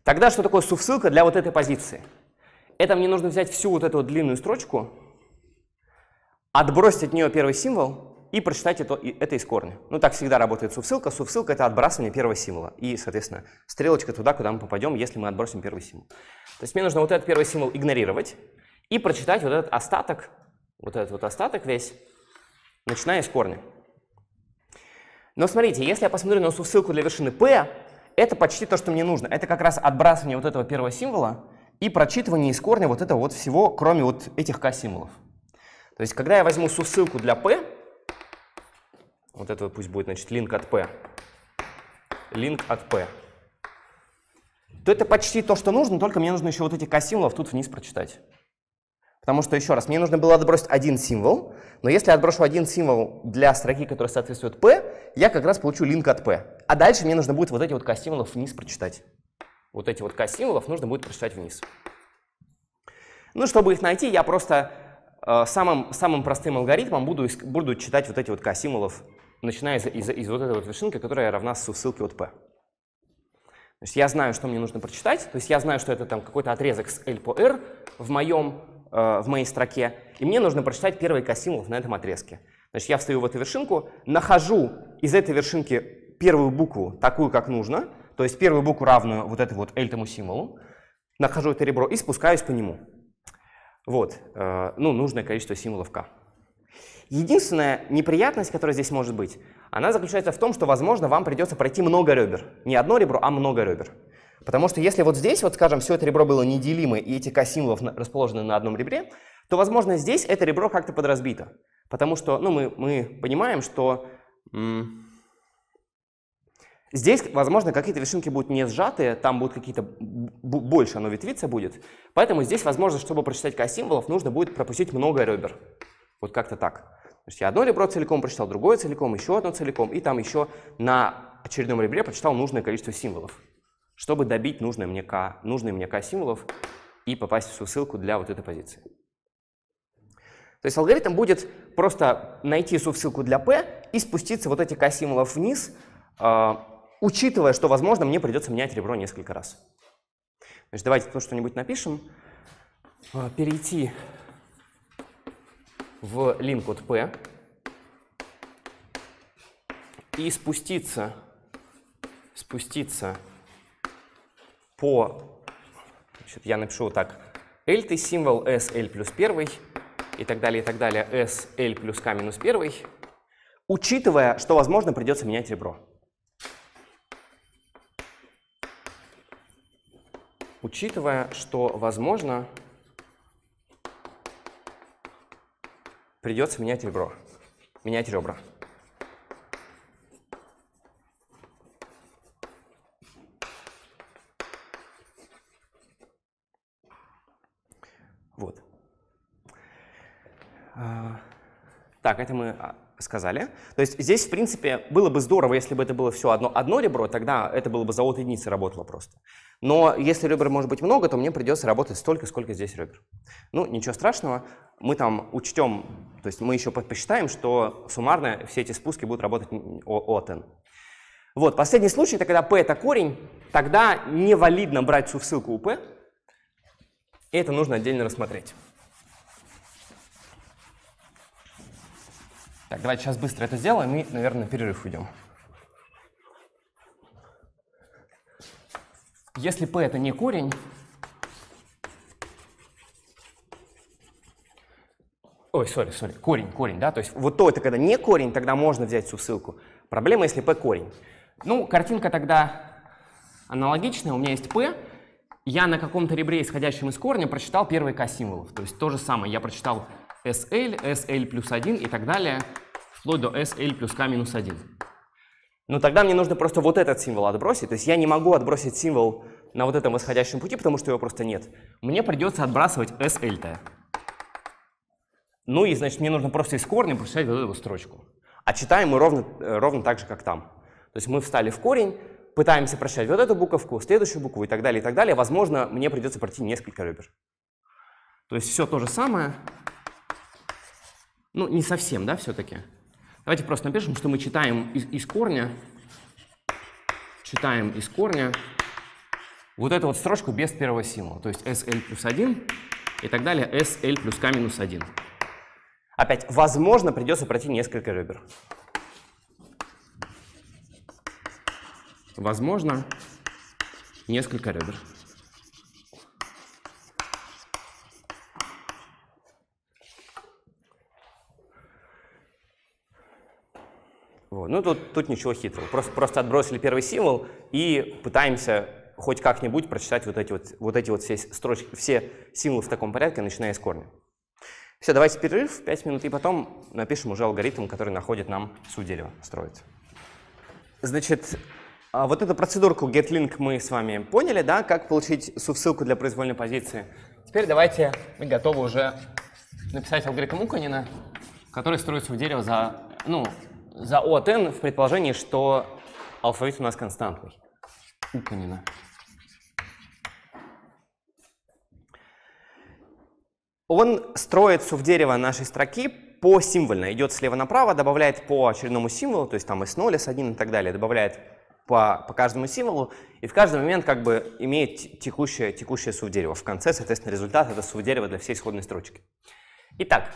Тогда что такое сувссылка для вот этой позиции? Это мне нужно взять всю вот эту вот длинную строчку, отбросить от нее первый символ и прочитать это, это из корня. Ну, так всегда работает сувссылка. Сувссылка — это отбрасывание первого символа. И, соответственно, стрелочка туда, куда мы попадем, если мы отбросим первый символ. То есть мне нужно вот этот первый символ игнорировать и прочитать вот этот остаток вот этот вот остаток весь, начиная с корня. Но смотрите, если я посмотрю на ссылку для вершины p, это почти то, что мне нужно. Это как раз отбрасывание вот этого первого символа и прочитывание из корня вот этого вот всего, кроме вот этих k-символов. То есть, когда я возьму ссылку для p, вот это пусть будет, значит, link от p, link от p, то это почти то, что нужно, только мне нужно еще вот эти k-символов тут вниз прочитать. Потому что, еще раз, мне нужно было отбросить один символ, но если я отброшу один символ для строки, которая соответствует P, я как раз получу линк от P. А дальше мне нужно будет вот эти вот к символов вниз прочитать. Вот эти вот к символов нужно будет прочитать вниз. Ну, чтобы их найти, я просто э, самым, самым простым алгоритмом буду, буду читать вот эти вот к символов, начиная из, из, из вот этой вот вершинки, которая равна ссылке от P. То есть я знаю, что мне нужно прочитать, то есть я знаю, что это там какой-то отрезок с L по R в моем Э, в моей строке, и мне нужно прочитать первый косимов на этом отрезке. Значит, я встаю в эту вершинку, нахожу из этой вершинки первую букву, такую, как нужно, то есть первую букву, равную вот этой вот эльтому символу, нахожу это ребро и спускаюсь по нему. Вот, э, ну, нужное количество символов k. Единственная неприятность, которая здесь может быть, она заключается в том, что, возможно, вам придется пройти много ребер. Не одно ребро, а много ребер. Потому что если вот здесь, вот скажем, все это ребро было неделимо, и эти К символов расположены на одном ребре, то, возможно, здесь это ребро как-то подразбито. Потому что ну, мы, мы понимаем, что здесь, возможно, какие-то вершинки будут не сжатые, там будут какие-то больше оно ветвиться будет. Поэтому здесь, возможно, чтобы прочитать К символов, нужно будет пропустить много ребер. Вот как-то так. То есть я одно ребро целиком прочитал, другое целиком, еще одно целиком, и там еще на очередном ребре прочитал нужное количество символов чтобы добить нужный мне К, нужные мне К символов и попасть в свою ссылку для вот этой позиции. То есть алгоритм будет просто найти ссылку для P и спуститься вот эти К символов вниз, а, учитывая, что, возможно, мне придется менять ребро несколько раз. Значит, давайте тут что-нибудь напишем. А, перейти в link от P и спуститься, спуститься по... Значит, я напишу так. L ты символ S, L плюс 1 и так далее, и так далее. S, L плюс K минус 1, учитывая, что, возможно, придется менять ребро. Учитывая, что, возможно, придется менять ребро, менять ребра. А, так, это мы а, сказали. То есть здесь, в принципе, было бы здорово, если бы это было все одно, одно ребро, тогда это было бы за единицы работало просто. Но если ребер может быть много, то мне придется работать столько, сколько здесь ребер. Ну, ничего страшного, мы там учтем, то есть мы еще посчитаем, что суммарно все эти спуски будут работать от n. Вот, последний случай, это когда p это корень, тогда невалидно брать всю ссылку у p, и это нужно отдельно рассмотреть. Так, давайте сейчас быстро это сделаем и, наверное, на перерыв уйдем. Если p это не корень, Ой, сори, сори, корень, корень, да, то есть вот то это когда не корень, тогда можно взять всю ссылку. Проблема, если p корень. Ну, картинка тогда аналогичная, у меня есть p, я на каком-то ребре, исходящем из корня, прочитал первый k символов, то есть то же самое, я прочитал SL, SL плюс 1 и так далее, вплоть до SL плюс K минус 1. Но ну, тогда мне нужно просто вот этот символ отбросить. То есть я не могу отбросить символ на вот этом восходящем пути, потому что его просто нет. Мне придется отбрасывать SL-то. Ну и, значит, мне нужно просто из корня прочитать вот эту строчку. А читаем мы ровно, э, ровно так же, как там. То есть мы встали в корень, пытаемся прочитать вот эту буковку, следующую букву и так далее, и так далее. Возможно, мне придется пройти несколько ребер. То есть все то же самое, ну, не совсем, да, все-таки? Давайте просто напишем, что мы читаем из, из корня, читаем из корня вот эту вот строчку без первого символа, то есть SL плюс 1 и так далее, SL плюс K минус 1. Опять, возможно, придется пройти несколько ребер. Возможно, несколько ребер. Вот. Ну, тут, тут ничего хитрого. Просто, просто отбросили первый символ и пытаемся хоть как-нибудь прочитать вот эти вот, вот эти вот все строчки, все символы в таком порядке, начиная с корня. Все, давайте перерыв, 5 минут, и потом напишем уже алгоритм, который находит нам всю дерево, строится. Значит, а вот эту процедурку getLink мы с вами поняли, да, как получить су-ссылку для произвольной позиции. Теперь давайте мы готовы уже написать алгоритм Уконина, который строится у дерево за, ну, за ОТН в предположении, что алфавит у нас константный. Уканина. Он строится в дерево нашей строки по символьно. Идет слева направо, добавляет по очередному символу, то есть там и с 0, и с 1 и так далее, добавляет по, по каждому символу, и в каждый момент как бы имеет текущее, текущее субдерево. В конце, соответственно, результат — это субдерево для всей исходной строчки. Итак,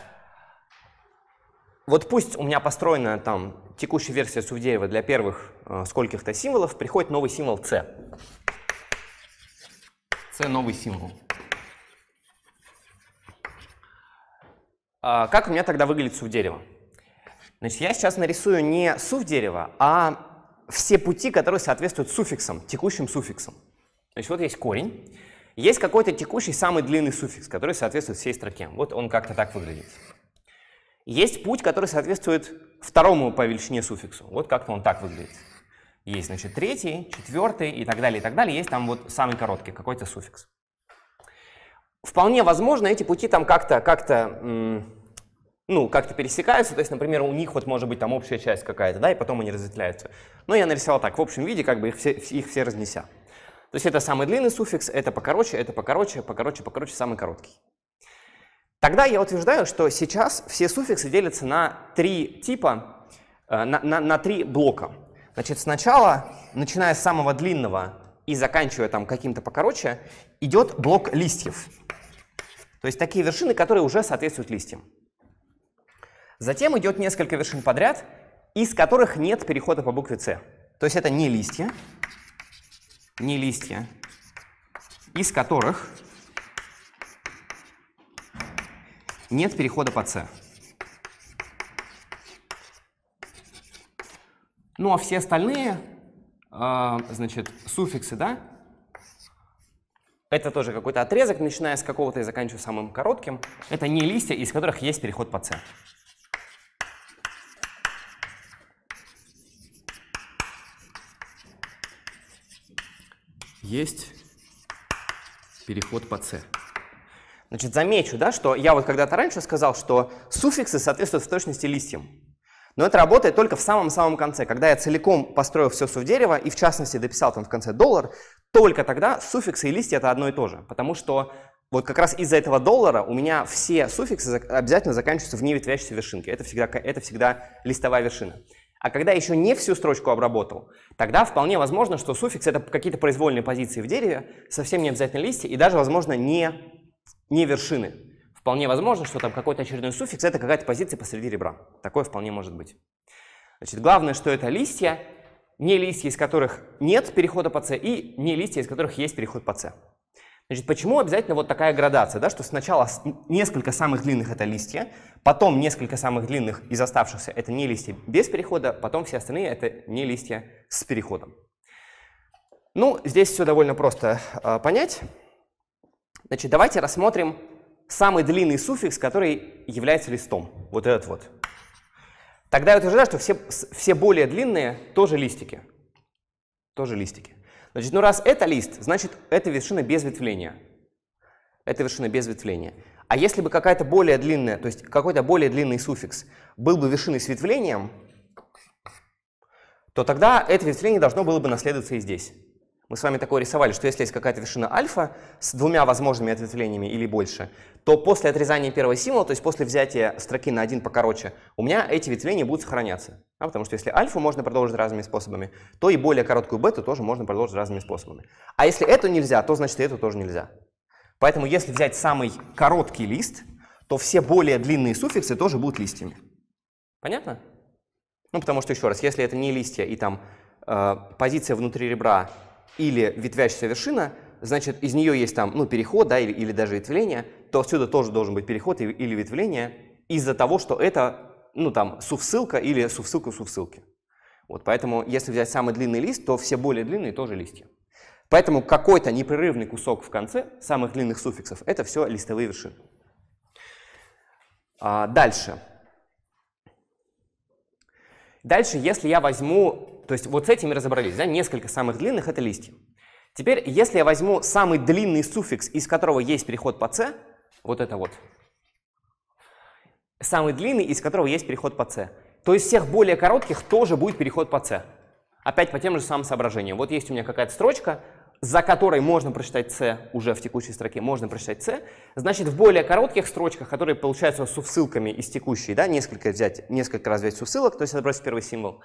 вот пусть у меня построена там текущая версия Сувдеева для первых э, скольких-то символов, приходит новый символ C. C новый символ. А как у меня тогда выглядит сувдерево? Значит, я сейчас нарисую не сувдерево, а все пути, которые соответствуют суффиксам, текущим суффиксам. Значит, вот есть корень, есть какой-то текущий самый длинный суффикс, который соответствует всей строке. Вот он как-то так выглядит. Есть путь, который соответствует второму по величине суффиксу. Вот как-то он так выглядит. Есть, значит, третий, четвертый и так далее, и так далее. Есть там вот самый короткий какой-то суффикс. Вполне возможно, эти пути там как-то как ну, как-то пересекаются, то есть, например, у них вот может быть там общая часть какая-то, да, и потом они разветвляются. Но я нарисовал так, в общем виде, как бы их все, их все разнеся. То есть это самый длинный суффикс, это покороче, это покороче, покороче, покороче, самый короткий. Тогда я утверждаю, что сейчас все суффиксы делятся на три типа, э, на, на, на три блока. Значит, сначала, начиная с самого длинного и заканчивая там каким-то покороче, идет блок листьев. То есть такие вершины, которые уже соответствуют листьям. Затем идет несколько вершин подряд, из которых нет перехода по букве С. То есть это не листья, не листья, из которых Нет перехода по С. Ну а все остальные, э, значит, суффиксы, да, это тоже какой-то отрезок, начиная с какого-то и заканчивая самым коротким. Это не листья, из которых есть переход по С. Есть переход по С. Значит, замечу, да, что я вот когда-то раньше сказал, что суффиксы соответствуют в точности листьям. Но это работает только в самом-самом конце, когда я целиком построил все дерево и, в частности, дописал там в конце доллар, только тогда суффиксы и листья — это одно и то же, потому что вот как раз из-за этого доллара у меня все суффиксы обязательно заканчиваются в неветвящейся вершинке. Это всегда, это всегда листовая вершина. А когда еще не всю строчку обработал, тогда вполне возможно, что суффикс — это какие-то произвольные позиции в дереве, совсем не обязательно листья и даже, возможно, не не вершины. Вполне возможно, что там какой-то очередной суффикс – это какая-то позиция посреди ребра. Такое вполне может быть. Значит, главное, что это листья, не листья, из которых нет перехода по С, и не листья, из которых есть переход по С. Значит, почему обязательно вот такая градация, да, что сначала несколько самых длинных это листья, потом несколько самых длинных из оставшихся это не листья без перехода, потом все остальные это не листья с переходом. Ну, здесь все довольно просто э, понять. Значит, давайте рассмотрим самый длинный суффикс, который является листом. Вот этот вот. Тогда я утверждаю, что все, все более длинные тоже листики. Тоже листики. Значит, ну раз это лист, значит, это вершина без ветвления. Это вершина без ветвления. А если бы какая-то более длинная, то есть какой-то более длинный суффикс был бы вершиной с ветвлением, то тогда это ветвление должно было бы наследоваться и здесь. Мы с вами такое рисовали, что если есть какая-то вершина альфа с двумя возможными ответвлениями или больше, то после отрезания первого символа, то есть после взятия строки на один покороче, у меня эти ответвления будут сохраняться. А потому что если альфу можно продолжить разными способами, то и более короткую бету тоже можно продолжить разными способами. А если эту нельзя, то значит и эту тоже нельзя. Поэтому если взять самый короткий лист, то все более длинные суффиксы тоже будут листьями. Понятно? Ну, потому что, еще раз, если это не листья и там э, позиция внутри ребра или ветвящаяся вершина, значит, из нее есть там, ну, переход, да, или, или даже ветвление, то отсюда тоже должен быть переход или ветвление из-за того, что это, ну, там, сувсылка или сувсылка сувсылки. Вот, поэтому, если взять самый длинный лист, то все более длинные тоже листья. Поэтому какой-то непрерывный кусок в конце самых длинных суффиксов – это все листовые вершины. А, дальше. Дальше, если я возьму то есть вот с этими разобрались, да? Несколько самых длинных — это листья. Теперь, если я возьму самый длинный суффикс, из которого есть переход по c, вот это вот, самый длинный, из которого есть переход по c, то из всех более коротких тоже будет переход по c. Опять по тем же самым соображениям. Вот есть у меня какая-то строчка, за которой можно прочитать c уже в текущей строке, можно прочитать c, значит, в более коротких строчках, которые получаются с сувсылками из текущей, да, несколько, взять, несколько раз взять сувсылок, то есть отбросить первый символ,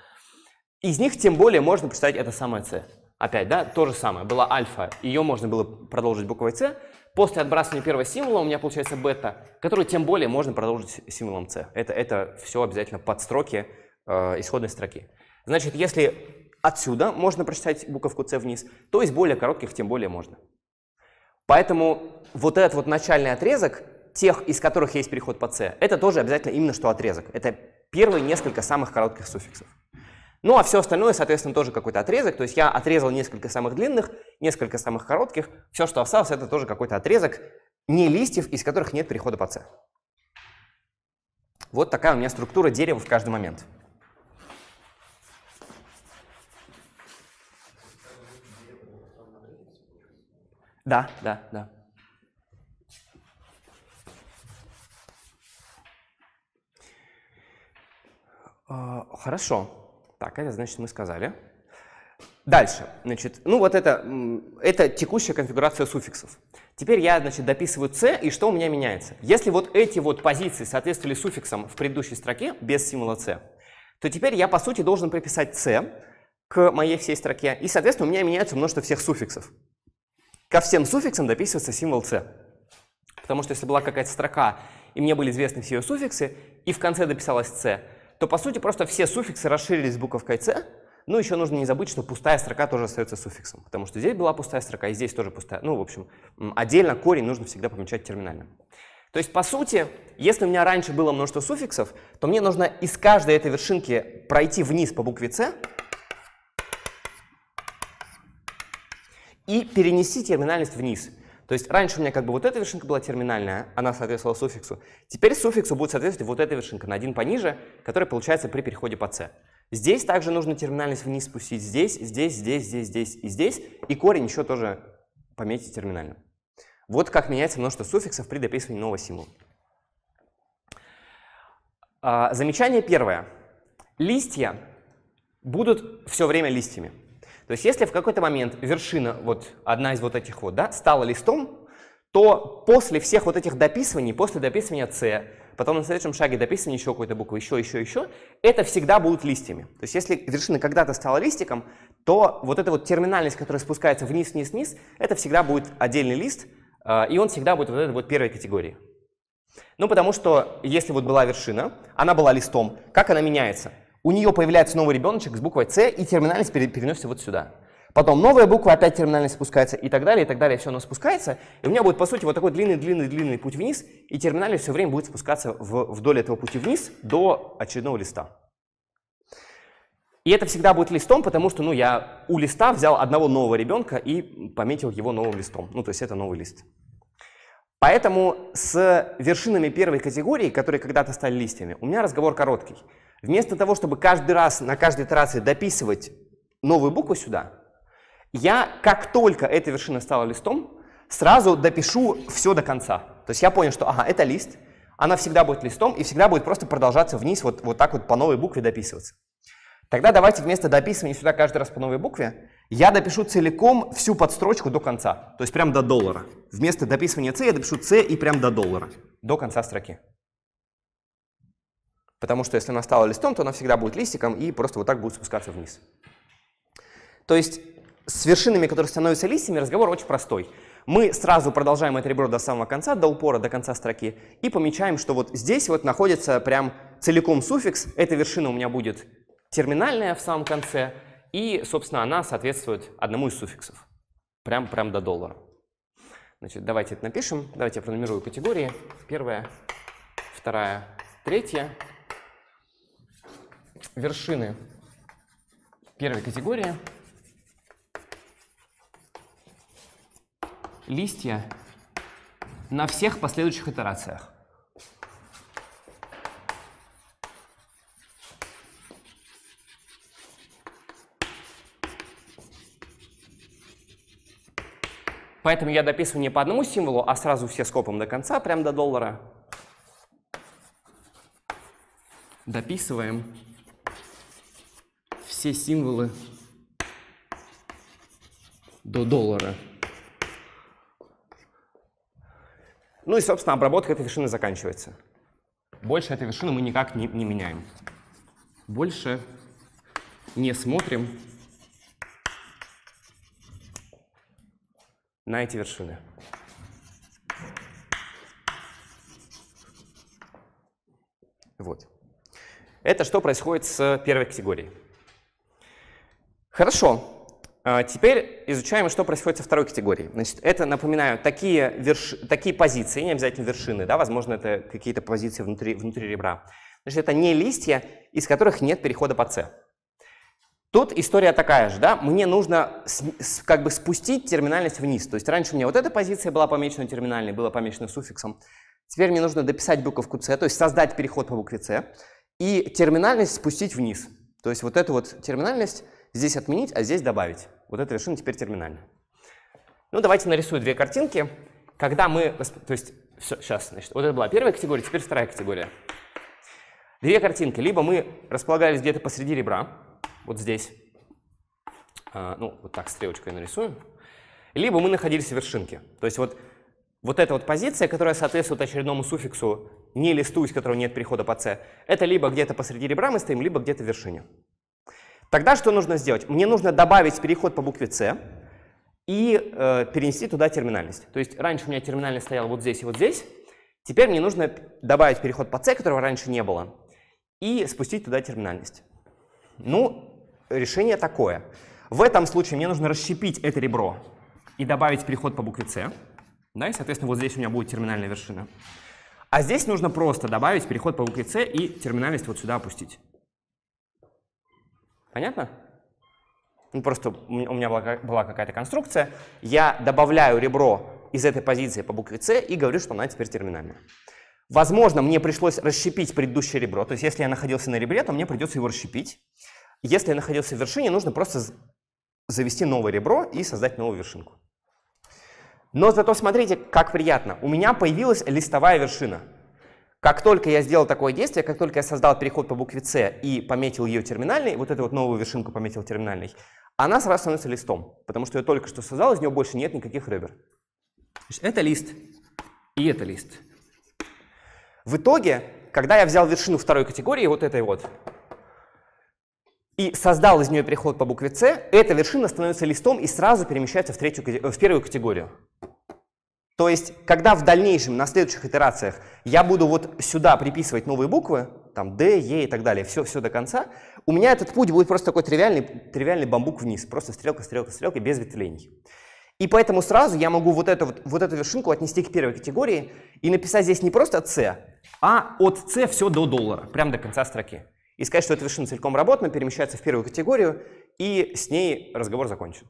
из них тем более можно посчитать это самое c. Опять, да, то же самое. Была альфа, ее можно было продолжить буквой c. После отбрасывания первого символа у меня получается бета, которую тем более можно продолжить символом c. Это, это все обязательно подстроки э, исходной строки. Значит, если отсюда можно прочитать буковку c вниз, то из более коротких тем более можно. Поэтому вот этот вот начальный отрезок, тех, из которых есть переход по c, это тоже обязательно именно что отрезок. Это первые несколько самых коротких суффиксов. Ну, а все остальное, соответственно, тоже какой-то отрезок. То есть я отрезал несколько самых длинных, несколько самых коротких. Все, что осталось, это тоже какой-то отрезок не листьев, из которых нет перехода по С. Вот такая у меня структура дерева в каждый момент. Да, да, да. А, хорошо. Так, это значит мы сказали. Дальше, значит, ну вот это, это текущая конфигурация суффиксов. Теперь я, значит, дописываю c, и что у меня меняется? Если вот эти вот позиции соответствовали суффиксам в предыдущей строке без символа c, то теперь я, по сути, должен приписать c к моей всей строке, и, соответственно, у меня меняется множество всех суффиксов. Ко всем суффиксам дописывается символ c. Потому что если была какая-то строка, и мне были известны все ее суффиксы, и в конце дописалась c, то по сути просто все суффиксы расширились с буковкой c, ну, еще нужно не забыть, что пустая строка тоже остается суффиксом, потому что здесь была пустая строка, и здесь тоже пустая. Ну, в общем, отдельно корень нужно всегда помечать терминально. То есть, по сути, если у меня раньше было множество суффиксов, то мне нужно из каждой этой вершинки пройти вниз по букве С и перенести терминальность вниз. То есть раньше у меня как бы вот эта вершинка была терминальная, она соответствовала суффиксу. Теперь суффиксу будет соответствовать вот эта вершинка на один пониже, которая получается при переходе по c. Здесь также нужно терминальность вниз спустить. Здесь, здесь, здесь, здесь, здесь и здесь. И корень еще тоже пометьте терминальным. Вот как меняется множество суффиксов при дописывании нового символа. А, замечание первое. Листья будут все время листьями. То есть если в какой-то момент вершина, вот одна из вот этих вот, да, стала листом, то после всех вот этих дописываний, после дописывания C, потом на следующем шаге дописывания еще какой-то буквы, еще, еще, еще, это всегда будут листьями. То есть если вершина когда-то стала листиком, то вот эта вот терминальность, которая спускается вниз, вниз, вниз, это всегда будет отдельный лист, э, и он всегда будет вот этой вот первой категории. Ну, потому что если вот была вершина, она была листом, как она меняется? у нее появляется новый ребеночек с буквой С, и терминальность переносится вот сюда. Потом новая буква, опять терминальность спускается, и так далее, и так далее, все оно спускается. И у меня будет, по сути, вот такой длинный-длинный-длинный путь вниз, и терминальность все время будет спускаться в, вдоль этого пути вниз до очередного листа. И это всегда будет листом, потому что ну, я у листа взял одного нового ребенка и пометил его новым листом. Ну, то есть это новый лист. Поэтому с вершинами первой категории, которые когда-то стали листьями, у меня разговор короткий. Вместо того, чтобы каждый раз на каждой итерации дописывать новую букву сюда, я, как только эта вершина стала листом, сразу допишу все до конца. То есть я понял, что ага, это лист, она всегда будет листом и всегда будет просто продолжаться вниз, вот, вот так вот по новой букве дописываться. Тогда давайте вместо дописывания сюда каждый раз по новой букве я допишу целиком всю подстрочку до конца, то есть прям до доллара. Вместо дописывания c я допишу c и прям до доллара, до конца строки. Потому что если она стала листом, то она всегда будет листиком и просто вот так будет спускаться вниз. То есть с вершинами, которые становятся листьями, разговор очень простой. Мы сразу продолжаем это ребро до самого конца, до упора, до конца строки, и помечаем, что вот здесь вот находится прям целиком суффикс. Эта вершина у меня будет терминальная в самом конце, и, собственно, она соответствует одному из суффиксов. Прям, прям до доллара. Значит, давайте это напишем. Давайте я пронумерую категории. Первая, вторая, третья. Вершины первой категории. Листья на всех последующих итерациях. Поэтому я дописываю не по одному символу, а сразу все скопом до конца, прям до доллара. Дописываем все символы до доллара. Ну и, собственно, обработка этой вершины заканчивается. Больше этой вершины мы никак не, не меняем. Больше не смотрим на эти вершины. Вот. Это что происходит с первой категорией. Хорошо. А, теперь изучаем, что происходит со второй категорией. Значит, это, напоминаю, такие, верш... такие позиции, не обязательно вершины, да, возможно, это какие-то позиции внутри, внутри ребра. Значит, это не листья, из которых нет перехода по С. Тут история такая же, да, мне нужно как бы спустить терминальность вниз. То есть раньше у меня вот эта позиция была помечена терминальной, была помечена суффиксом. Теперь мне нужно дописать буковку C, то есть создать переход по букве C, и терминальность спустить вниз. То есть вот эту вот терминальность здесь отменить, а здесь добавить. Вот эта решение теперь терминально. Ну, давайте нарисую две картинки. Когда мы... То есть, все, сейчас, значит, вот это была первая категория, теперь вторая категория. Две картинки. Либо мы располагались где-то посреди ребра, вот здесь, а, ну, вот так стрелочкой нарисую, либо мы находились в вершинке. То есть вот, вот эта вот позиция, которая соответствует очередному суффиксу «не листу», из которого нет перехода по c, это либо где-то посреди ребра мы стоим, либо где-то в вершине. Тогда что нужно сделать? Мне нужно добавить переход по букве c и э, перенести туда терминальность. То есть раньше у меня терминальность стояла вот здесь и вот здесь, теперь мне нужно добавить переход по c, которого раньше не было, и спустить туда терминальность. Ну, решение такое. В этом случае мне нужно расщепить это ребро и добавить переход по букве С. Да, и, соответственно, вот здесь у меня будет терминальная вершина. А здесь нужно просто добавить переход по букве С и терминальность вот сюда опустить. Понятно? Ну, просто у меня была какая-то конструкция. Я добавляю ребро из этой позиции по букве С и говорю, что она теперь терминальная. Возможно, мне пришлось расщепить предыдущее ребро. То есть, если я находился на ребре, то мне придется его расщепить. Если я находился в вершине, нужно просто завести новое ребро и создать новую вершинку. Но зато смотрите, как приятно. У меня появилась листовая вершина. Как только я сделал такое действие, как только я создал переход по букве С и пометил ее терминальной, вот эту вот новую вершинку пометил терминальной, она сразу становится листом, потому что я только что создал, из нее больше нет никаких ребер. Это лист и это лист. В итоге, когда я взял вершину второй категории, вот этой вот, и создал из нее переход по букве С, эта вершина становится листом и сразу перемещается в, третью, в первую категорию. То есть, когда в дальнейшем, на следующих итерациях, я буду вот сюда приписывать новые буквы, там D, E и так далее, все, все до конца, у меня этот путь будет просто такой тривиальный, тривиальный бамбук вниз, просто стрелка, стрелка, стрелка, без ветвлений. И поэтому сразу я могу вот эту, вот, вот эту вершинку отнести к первой категории и написать здесь не просто C, а от C все до доллара, прям до конца строки и сказать, что эта вершина целиком работна, перемещается в первую категорию, и с ней разговор закончен.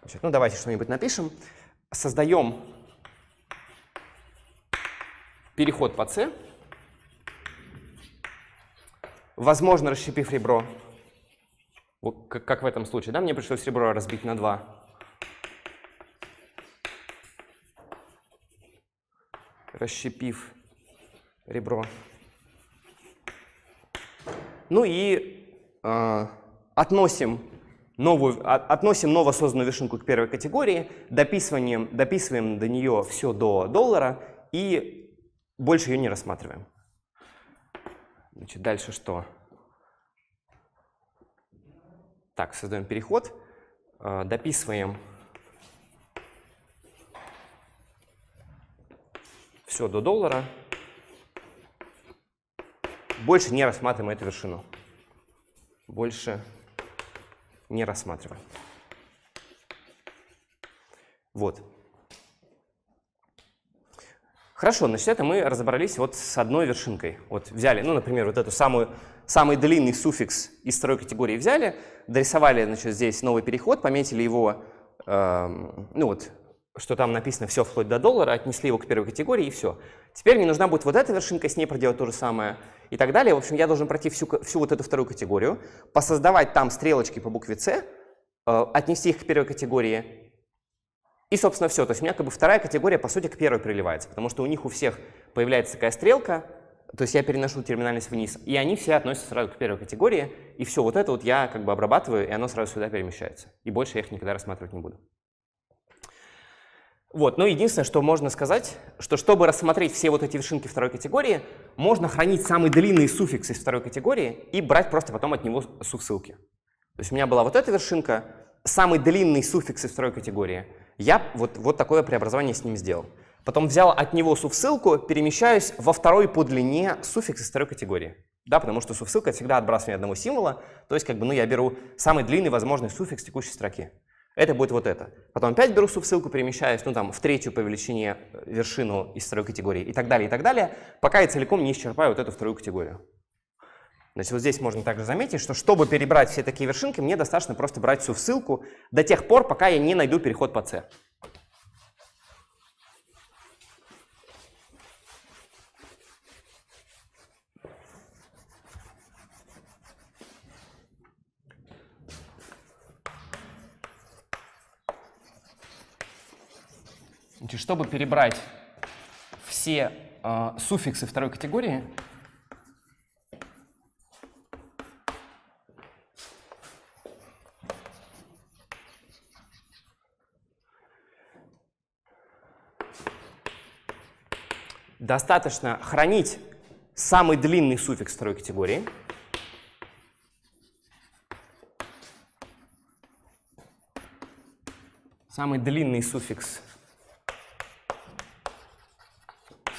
Значит, ну, давайте что-нибудь напишем. Создаем переход по C. возможно, расщепив ребро, как в этом случае, да, мне пришлось ребро разбить на 2. Расщепив ребро. Ну и э, относим, новую, а, относим новосозданную вершинку к первой категории, дописываем, дописываем до нее все до доллара и больше ее не рассматриваем. Значит, дальше что? Так, создаем переход, э, дописываем все до доллара больше не рассматриваем эту вершину. Больше не рассматриваем. Вот. Хорошо, значит, это мы разобрались вот с одной вершинкой. Вот взяли, ну, например, вот эту самую, самый длинный суффикс из второй категории взяли, дорисовали, значит, здесь новый переход, пометили его, э, ну, вот, что там написано все вплоть до доллара, отнесли его к первой категории и все. Теперь мне нужна будет вот эта вершинка, с ней проделать то же самое и так далее. В общем, я должен пройти всю, всю вот эту вторую категорию, посоздавать там стрелочки по букве С, э, отнести их к первой категории, и, собственно, все. То есть у меня как бы вторая категория, по сути, к первой приливается, потому что у них у всех появляется такая стрелка, то есть я переношу терминальность вниз, и они все относятся сразу к первой категории, и все, вот это вот я как бы обрабатываю, и оно сразу сюда перемещается. И больше я их никогда рассматривать не буду. Вот, но единственное, что можно сказать, что чтобы рассмотреть все вот эти вершинки второй категории, можно хранить самый длинный суффикс из второй категории и брать просто потом от него сувсылки. То есть у меня была вот эта вершинка, самый длинный суффикс из второй категории. Я вот, вот такое преобразование с ним сделал. Потом взял от него сувсылку, перемещаюсь во второй по длине суффикс из второй категории. Да, потому что сувсылка всегда отбрасывание одного символа, то есть как бы, ну, я беру самый длинный возможный суффикс текущей строки это будет вот это. Потом опять беру ссылку, перемещаюсь, ну там, в третью по величине э, вершину из второй категории и так далее, и так далее, пока я целиком не исчерпаю вот эту вторую категорию. Значит, вот здесь можно также заметить, что чтобы перебрать все такие вершинки, мне достаточно просто брать всю ссылку до тех пор, пока я не найду переход по C. Значит, чтобы перебрать все э, суффиксы второй категории, достаточно хранить самый длинный суффикс второй категории. Самый длинный суффикс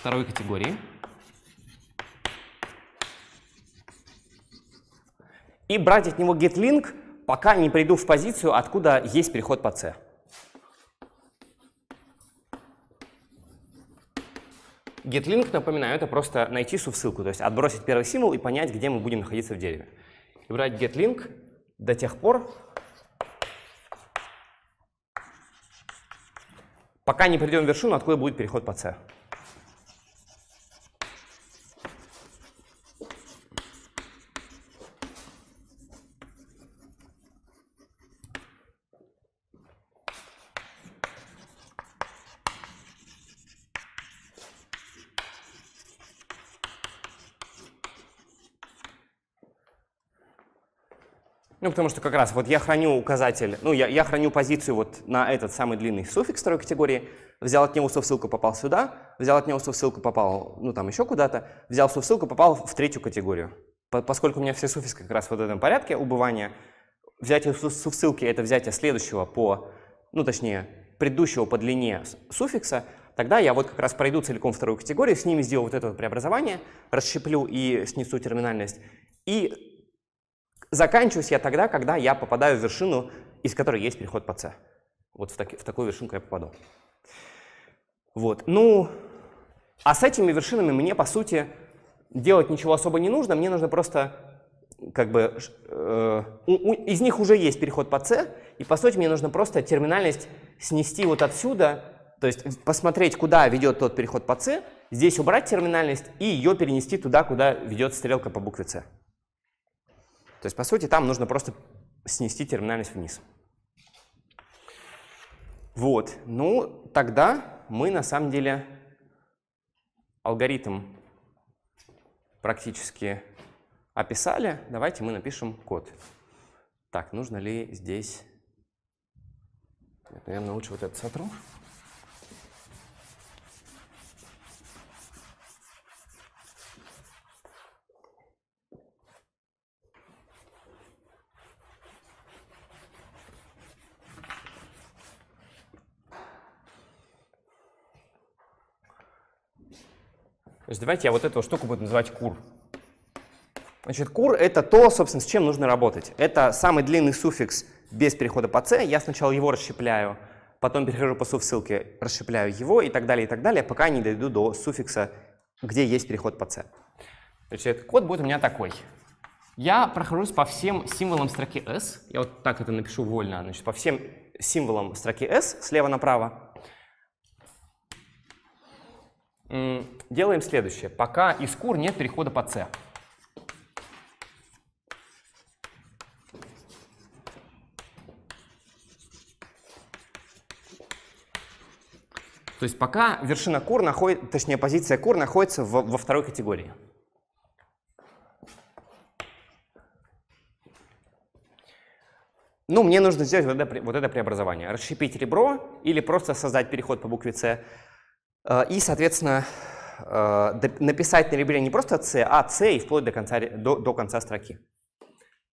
второй категории. И брать от него getLink, пока не приду в позицию, откуда есть переход по C. GetLink, напоминаю, это просто найти субссылку, то есть отбросить первый символ и понять, где мы будем находиться в дереве. И брать getLink до тех пор, пока не придем в вершину, откуда будет переход по C. Ну, потому что как раз вот я храню указатель, ну, я, я храню позицию вот на этот самый длинный суффикс второй категории, взял от него ссылку попал сюда, взял от него ссылку попал, ну, там еще куда-то, взял ссылку попал в третью категорию. По, поскольку у меня все суффиксы как раз в этом порядке убывания, взятие ссылки — это взятие следующего по, ну, точнее, предыдущего по длине суффикса, тогда я вот как раз пройду целиком вторую категорию, с ними сделаю вот это вот преобразование, расщеплю и снесу терминальность, и Заканчиваюсь я тогда, когда я попадаю в вершину, из которой есть переход по С. Вот в, таки, в такую вершинку я попаду. Вот, ну, а с этими вершинами мне, по сути, делать ничего особо не нужно, мне нужно просто, как бы, э, у, у, из них уже есть переход по С, и, по сути, мне нужно просто терминальность снести вот отсюда, то есть посмотреть, куда ведет тот переход по С, здесь убрать терминальность и ее перенести туда, куда ведет стрелка по букве С. То есть, по сути, там нужно просто снести терминальность вниз. Вот, ну, тогда мы на самом деле алгоритм практически описали. Давайте мы напишем код. Так, нужно ли здесь... Нет, наверное, лучше вот этот сотру. То есть давайте я вот эту штуку буду называть кур. Значит, кур — это то, собственно, с чем нужно работать. Это самый длинный суффикс без перехода по c. Я сначала его расщепляю, потом перехожу по ссылке расщепляю его и так далее, и так далее, пока не дойду до суффикса, где есть переход по c. Значит, код будет у меня такой. Я прохожусь по всем символам строки s. Я вот так это напишу вольно. Значит, по всем символам строки s слева направо делаем следующее. Пока из кур нет перехода по c. То есть пока вершина кур находится, точнее позиция кур находится во, во второй категории. Ну, мне нужно сделать вот это, вот это преобразование. Расщепить ребро или просто создать переход по букве С. А, и, соответственно, а, написать на ребре не просто C, а C и вплоть до конца, до, до конца строки.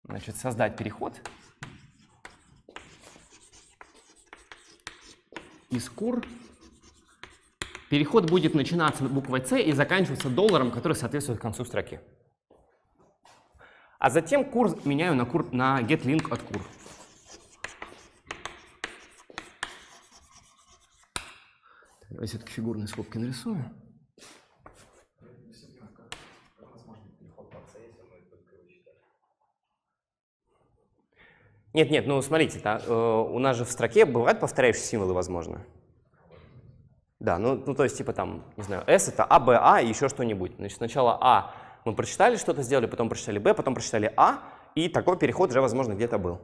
Значит, создать переход из кур. Переход будет начинаться буквой C и заканчиваться долларом, который соответствует концу строки. А затем курс меняю на, кур, на getLink от кур. Давай все-таки фигурные скобки нарисую. Нет, нет, ну смотрите, та, э, у нас же в строке бывают повторяющие символы, возможно. Да, ну, ну то есть типа там, не знаю, S это А, Б, А и еще что-нибудь. Значит, сначала А мы прочитали что-то, сделали, потом прочитали Б, потом прочитали А, и такой переход уже, возможно, где-то был.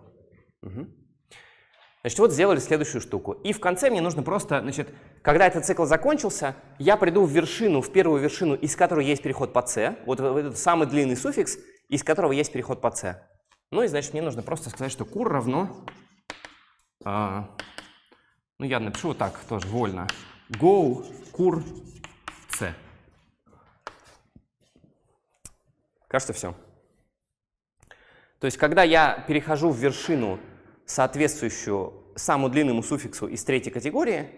Угу. Значит, вот сделали следующую штуку. И в конце мне нужно просто, значит, когда этот цикл закончился, я приду в вершину, в первую вершину, из которой есть переход по c, вот этот самый длинный суффикс, из которого есть переход по c. Ну и, значит, мне нужно просто сказать, что кур равно, а, ну я напишу вот так тоже вольно, go кур c. Кажется, все. То есть, когда я перехожу в вершину соответствующую самому длинному суффиксу из третьей категории,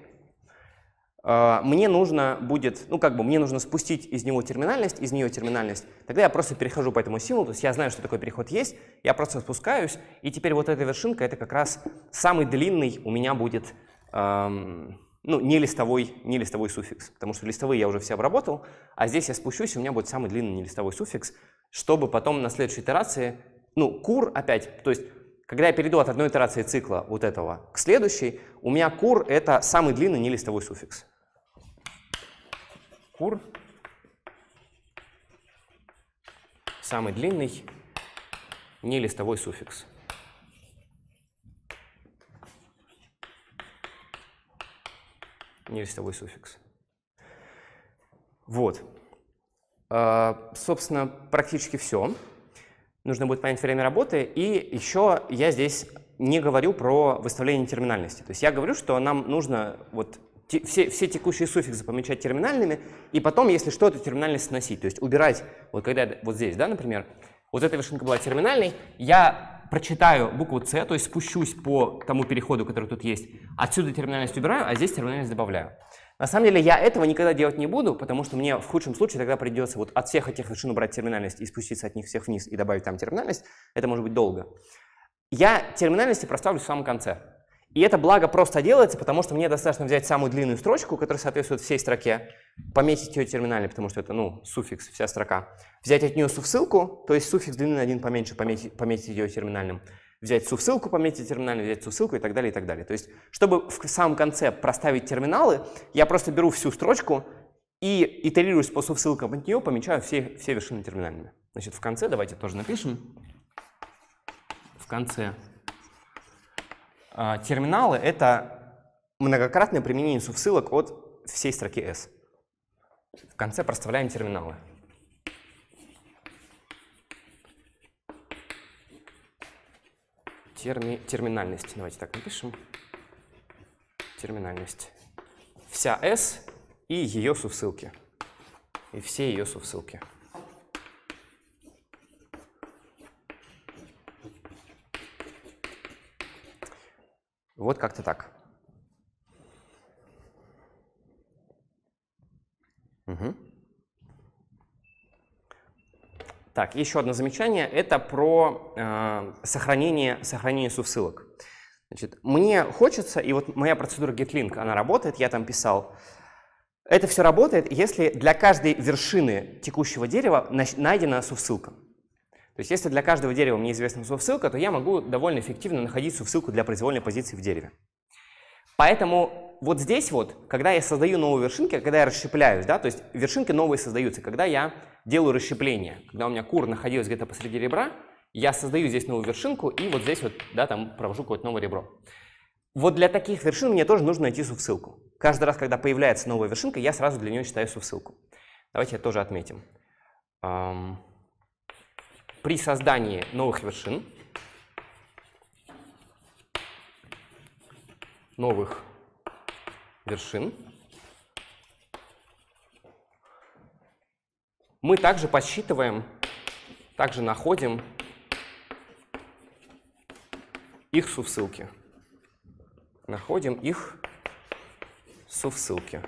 э, мне нужно будет, ну как бы, мне нужно спустить из него терминальность, из нее терминальность. Тогда я просто перехожу по этому символу, то есть я знаю, что такой переход есть, я просто спускаюсь, и теперь вот эта вершинка, это как раз самый длинный у меня будет, эм, ну, не листовой, не листовой суффикс, потому что листовые я уже все обработал, а здесь я спущусь, и у меня будет самый длинный не листовой суффикс, чтобы потом на следующей итерации, ну, кур опять, то есть когда я перейду от одной итерации цикла вот этого к следующей, у меня кур — это самый длинный нелистовой суффикс. Кур — самый длинный нелистовой суффикс. Нелистовой суффикс. Вот. А, собственно, практически все нужно будет понять время работы. И еще я здесь не говорю про выставление терминальности. То есть я говорю, что нам нужно вот те, все, все текущие суффиксы помечать терминальными, и потом, если что, эту терминальность сносить. То есть убирать, вот когда вот здесь, да, например, вот эта вершинка была терминальной, я прочитаю букву C, то есть спущусь по тому переходу, который тут есть, отсюда терминальность убираю, а здесь терминальность добавляю. На самом деле я этого никогда делать не буду, потому что мне в худшем случае тогда придется вот от всех этих вершин убрать терминальность и спуститься от них всех вниз и добавить там терминальность. Это может быть долго. Я терминальности проставлю в самом конце. И это благо просто делается, потому что мне достаточно взять самую длинную строчку, которая соответствует всей строке, пометить ее терминально, потому что это, ну, суффикс, вся строка. Взять от нее ссылку, то есть суффикс длины на один поменьше, пометить, пометить ее терминальным взять сувсылку по мете терминальной, взять ссылку и так далее, и так далее. То есть, чтобы в самом конце проставить терминалы, я просто беру всю строчку и итерируюсь по сувсылкам от нее, помечаю все, все вершины терминальными. Значит, в конце давайте тоже напишем. В конце а, терминалы — это многократное применение сувсылок от всей строки S. В конце проставляем терминалы. терми, терминальность. Давайте так напишем. Терминальность. Вся S и ее сувсылки. И все ее сувсылки. Вот как-то так. Угу. Так, еще одно замечание. Это про э, сохранение, сохранение сувсылок. Значит, мне хочется, и вот моя процедура getlink, она работает, я там писал. Это все работает, если для каждой вершины текущего дерева найдена сувсылка. То есть если для каждого дерева мне известна сувсылка, то я могу довольно эффективно находить сувсылку для произвольной позиции в дереве. Поэтому вот здесь вот, когда я создаю новые вершинки, когда я расщепляюсь, да, то есть вершинки новые создаются, когда я делаю расщепление. Когда у меня кур находилась где-то посреди ребра, я создаю здесь новую вершинку и вот здесь вот, да, там провожу какое-то новое ребро. Вот для таких вершин мне тоже нужно найти сувсылку. Каждый раз, когда появляется новая вершинка, я сразу для нее считаю сувсылку. Давайте это тоже отметим. При создании новых вершин, новых вершин, мы также подсчитываем, также находим их сувсылки. Находим их сувсылки.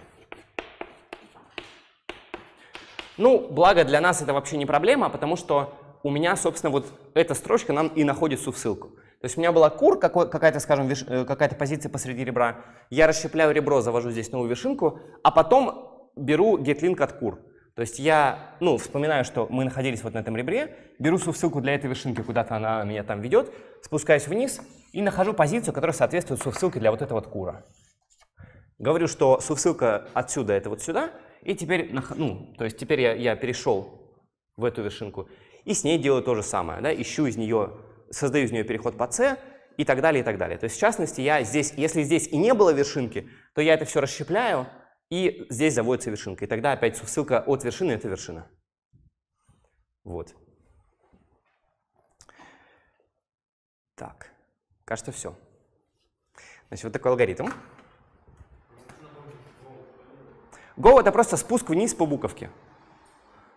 Ну, благо для нас это вообще не проблема, потому что у меня, собственно, вот эта строчка нам и находит сувсылку. То есть у меня была кур, какая-то, скажем, э, какая-то позиция посреди ребра. Я расщепляю ребро, завожу здесь новую вершинку, а потом беру getlink от кур. То есть я, ну, вспоминаю, что мы находились вот на этом ребре, беру ссылку для этой вершинки, куда-то она меня там ведет, спускаюсь вниз и нахожу позицию, которая соответствует ссылке для вот этого вот кура. Говорю, что ссылка отсюда, это вот сюда, и теперь, ну, то есть теперь я, я перешел в эту вершинку и с ней делаю то же самое, да, ищу из нее, создаю из нее переход по С и так далее, и так далее. То есть, в частности, я здесь, если здесь и не было вершинки, то я это все расщепляю, и здесь заводится вершинка. И тогда опять ссылка от вершины — это вершина. Вот. Так, кажется, все. Значит, вот такой алгоритм. Go — это просто спуск вниз по буковке.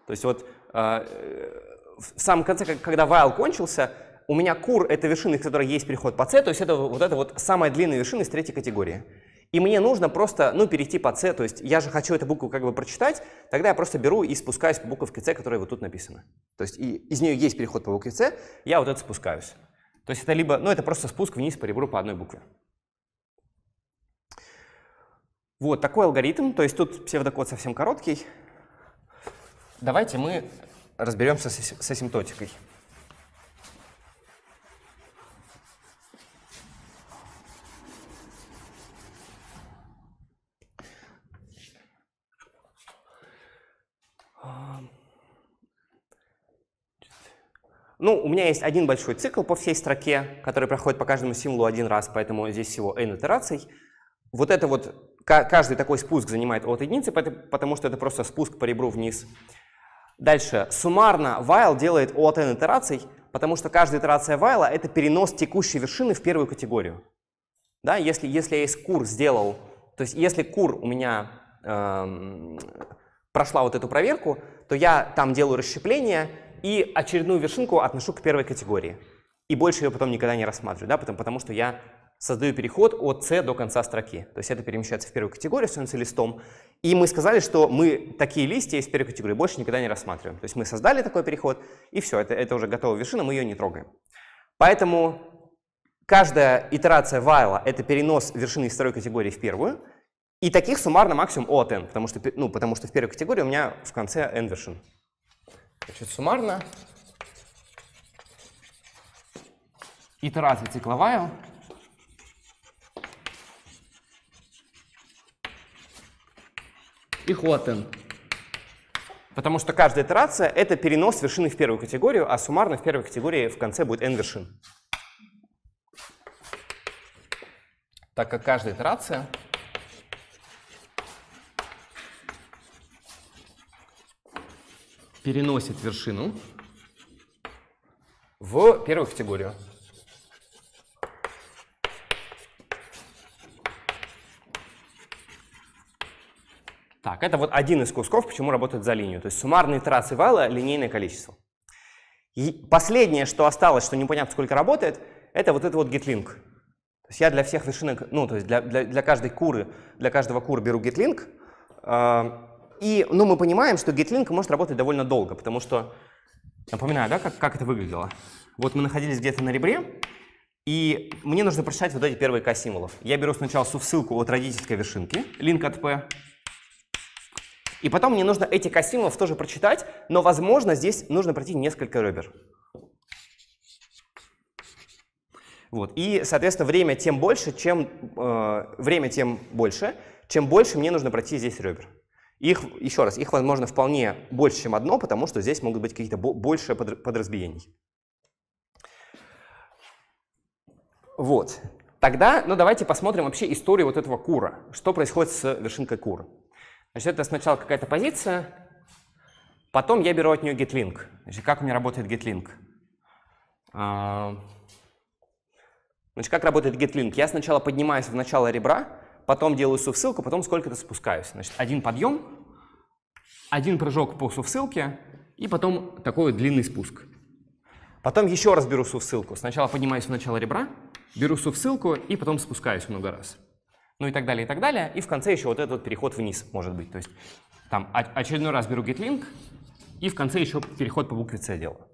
То есть вот э, в самом конце, когда while кончился, у меня кур — это вершина, из которой есть переход по c, то есть это вот эта вот самая длинная вершина из третьей категории и мне нужно просто, ну, перейти по C, то есть я же хочу эту букву как бы прочитать, тогда я просто беру и спускаюсь по буковке C, которая вот тут написана. То есть и из нее есть переход по букве C, я вот это спускаюсь. То есть это либо, ну, это просто спуск вниз по ребру по одной букве. Вот такой алгоритм, то есть тут псевдокод совсем короткий. Давайте мы разберемся с, с асимптотикой. Ну, у меня есть один большой цикл по всей строке, который проходит по каждому символу один раз, поэтому здесь всего n итераций. Вот это вот, каждый такой спуск занимает от единицы, потому что это просто спуск по ребру вниз. Дальше, суммарно while делает от n итераций, потому что каждая итерация while — это перенос текущей вершины в первую категорию. Да, если, если я из кур сделал, то есть если кур у меня эм, прошла вот эту проверку, то я там делаю расщепление — и очередную вершинку отношу к первой категории. И больше ее потом никогда не рассматриваю, да, потому, потому что я создаю переход от C до конца строки. То есть это перемещается в первую категорию, становится листом. И мы сказали, что мы такие листья из первой категории больше никогда не рассматриваем. То есть мы создали такой переход, и все, это, это уже готовая вершина, мы ее не трогаем. Поэтому каждая итерация while — это перенос вершины из второй категории в первую, и таких суммарно максимум O от n, потому что, ну, потому что в первой категории у меня в конце n вершин значит суммарно Итерация цикловая. и Пехотен. Потому что каждая итерация — это перенос вершины в первую категорию, а суммарно в первой категории в конце будет n вершин. Так как каждая итерация переносит вершину в первую категорию. Так, это вот один из кусков, почему работает за линию. То есть суммарные трассы вала — линейное количество. И последнее, что осталось, что непонятно сколько работает, это вот это вот getlink. То есть я для всех вершинок, ну, то есть для, для, для каждой куры, для каждого кура беру getlink, и ну, мы понимаем, что GetLink может работать довольно долго, потому что, напоминаю, да, как, как это выглядело. Вот мы находились где-то на ребре, и мне нужно прочитать вот эти первые К символов. Я беру сначала ссылку от родительской вершинки, link от P, и потом мне нужно эти К символов тоже прочитать, но, возможно, здесь нужно пройти несколько ребер. Вот. И, соответственно, время тем больше, чем э, время тем больше, чем больше мне нужно пройти здесь ребер. Их, еще раз, их, возможно, вполне больше, чем одно, потому что здесь могут быть какие-то больше подразбиений. Вот. Тогда, ну давайте посмотрим вообще историю вот этого кура. Что происходит с вершинкой кура? Значит, это сначала какая-то позиция, потом я беру от нее getlink. Значит, как у меня работает getlink? А, значит, как работает getlink? Я сначала поднимаюсь в начало ребра, потом делаю сувссылку, потом сколько-то спускаюсь. Значит, один подъем, один прыжок по сувссылке, и потом такой вот длинный спуск. Потом еще раз беру сувссылку. Сначала поднимаюсь в начало ребра, беру сувссылку и потом спускаюсь много раз. Ну и так далее, и так далее. И в конце еще вот этот вот переход вниз может быть. То есть там очередной раз беру getlink, и в конце еще переход по букве С делаю.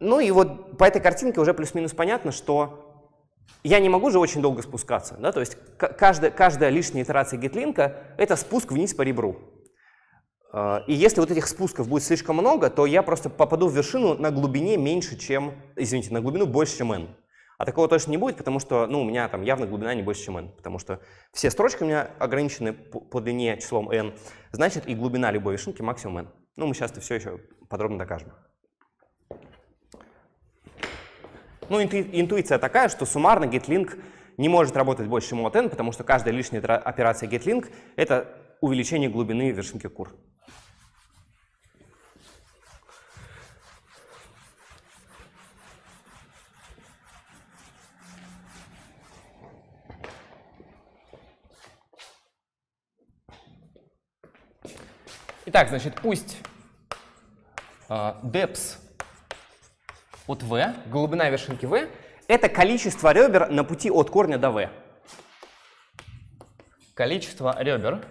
Ну и вот по этой картинке уже плюс-минус понятно, что я не могу же очень долго спускаться, да, то есть каждая, каждая лишняя итерация гитлинка — это спуск вниз по ребру. А, и если вот этих спусков будет слишком много, то я просто попаду в вершину на глубине меньше, чем, извините, на глубину больше, чем n. А такого точно не будет, потому что, ну, у меня там явно глубина не больше, чем n, потому что все строчки у меня ограничены по, по длине числом n, значит, и глубина любой вершинки максимум n. Ну, мы сейчас это все еще подробно докажем. Ну, интуиция такая, что суммарно GetLink не может работать больше, чем OTN, потому что каждая лишняя операция GetLink — это увеличение глубины вершинки кур. Итак, значит, пусть э, deps от v. Глубина вершинки v – это количество ребер на пути от корня до v. Количество ребер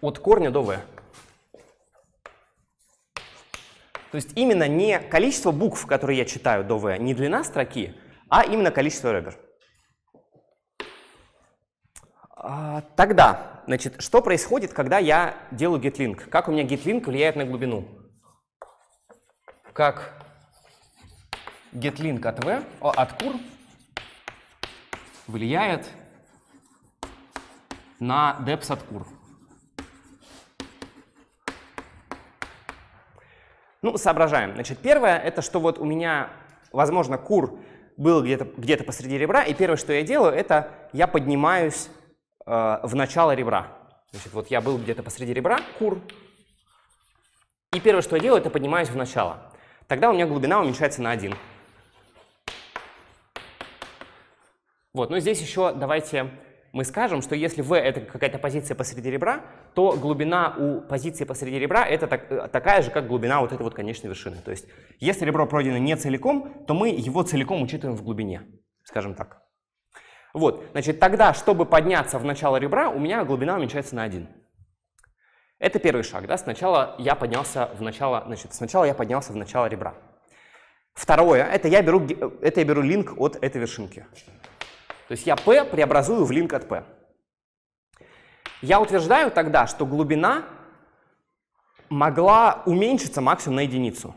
от корня до v. То есть именно не количество букв, которые я читаю до v, не длина строки, а именно количество ребер. А, тогда, значит, что происходит, когда я делаю getlink? Как у меня getlink влияет на глубину? как getlink от v, от кур влияет на depth от кур. Ну, соображаем. Значит, первое, это что вот у меня, возможно, кур был где-то где, -то, посреди ребра, и первое, что я делаю, это я поднимаюсь э, в начало ребра. Значит, вот я был где-то посреди ребра, кур, и первое, что я делаю, это поднимаюсь в начало тогда у меня глубина уменьшается на 1. Вот, но здесь еще давайте мы скажем, что если v — это какая-то позиция посреди ребра, то глубина у позиции посреди ребра — это так, э, такая же, как глубина вот этой вот конечной вершины. То есть если ребро пройдено не целиком, то мы его целиком учитываем в глубине, скажем так. Вот, значит, тогда, чтобы подняться в начало ребра, у меня глубина уменьшается на 1. Это первый шаг. Да? Сначала я поднялся в начало, значит, сначала я поднялся в начало ребра. Второе, это я беру, э, это я беру линк от этой вершинки. То есть я P преобразую в линк от P. Я утверждаю тогда, что глубина могла уменьшиться максимум на единицу.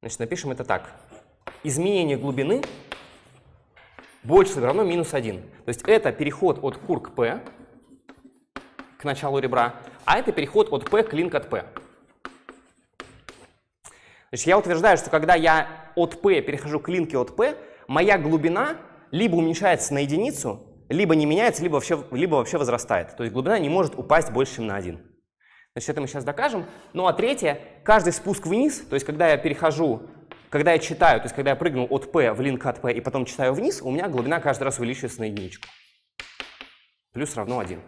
Значит, напишем это так. Изменение глубины больше или равно минус 1. То есть это переход от кур к P к началу ребра, а это переход от P к линк от P. Значит, я утверждаю, что когда я от P перехожу к линке от P, моя глубина либо уменьшается на единицу, либо не меняется, либо вообще, либо вообще возрастает. То есть глубина не может упасть больше, чем на 1. Значит, это мы сейчас докажем. Ну а третье, каждый спуск вниз, то есть когда я перехожу, когда я читаю, то есть когда я прыгнул от P в линк от P и потом читаю вниз, у меня глубина каждый раз увеличивается на единичку. Плюс равно 1.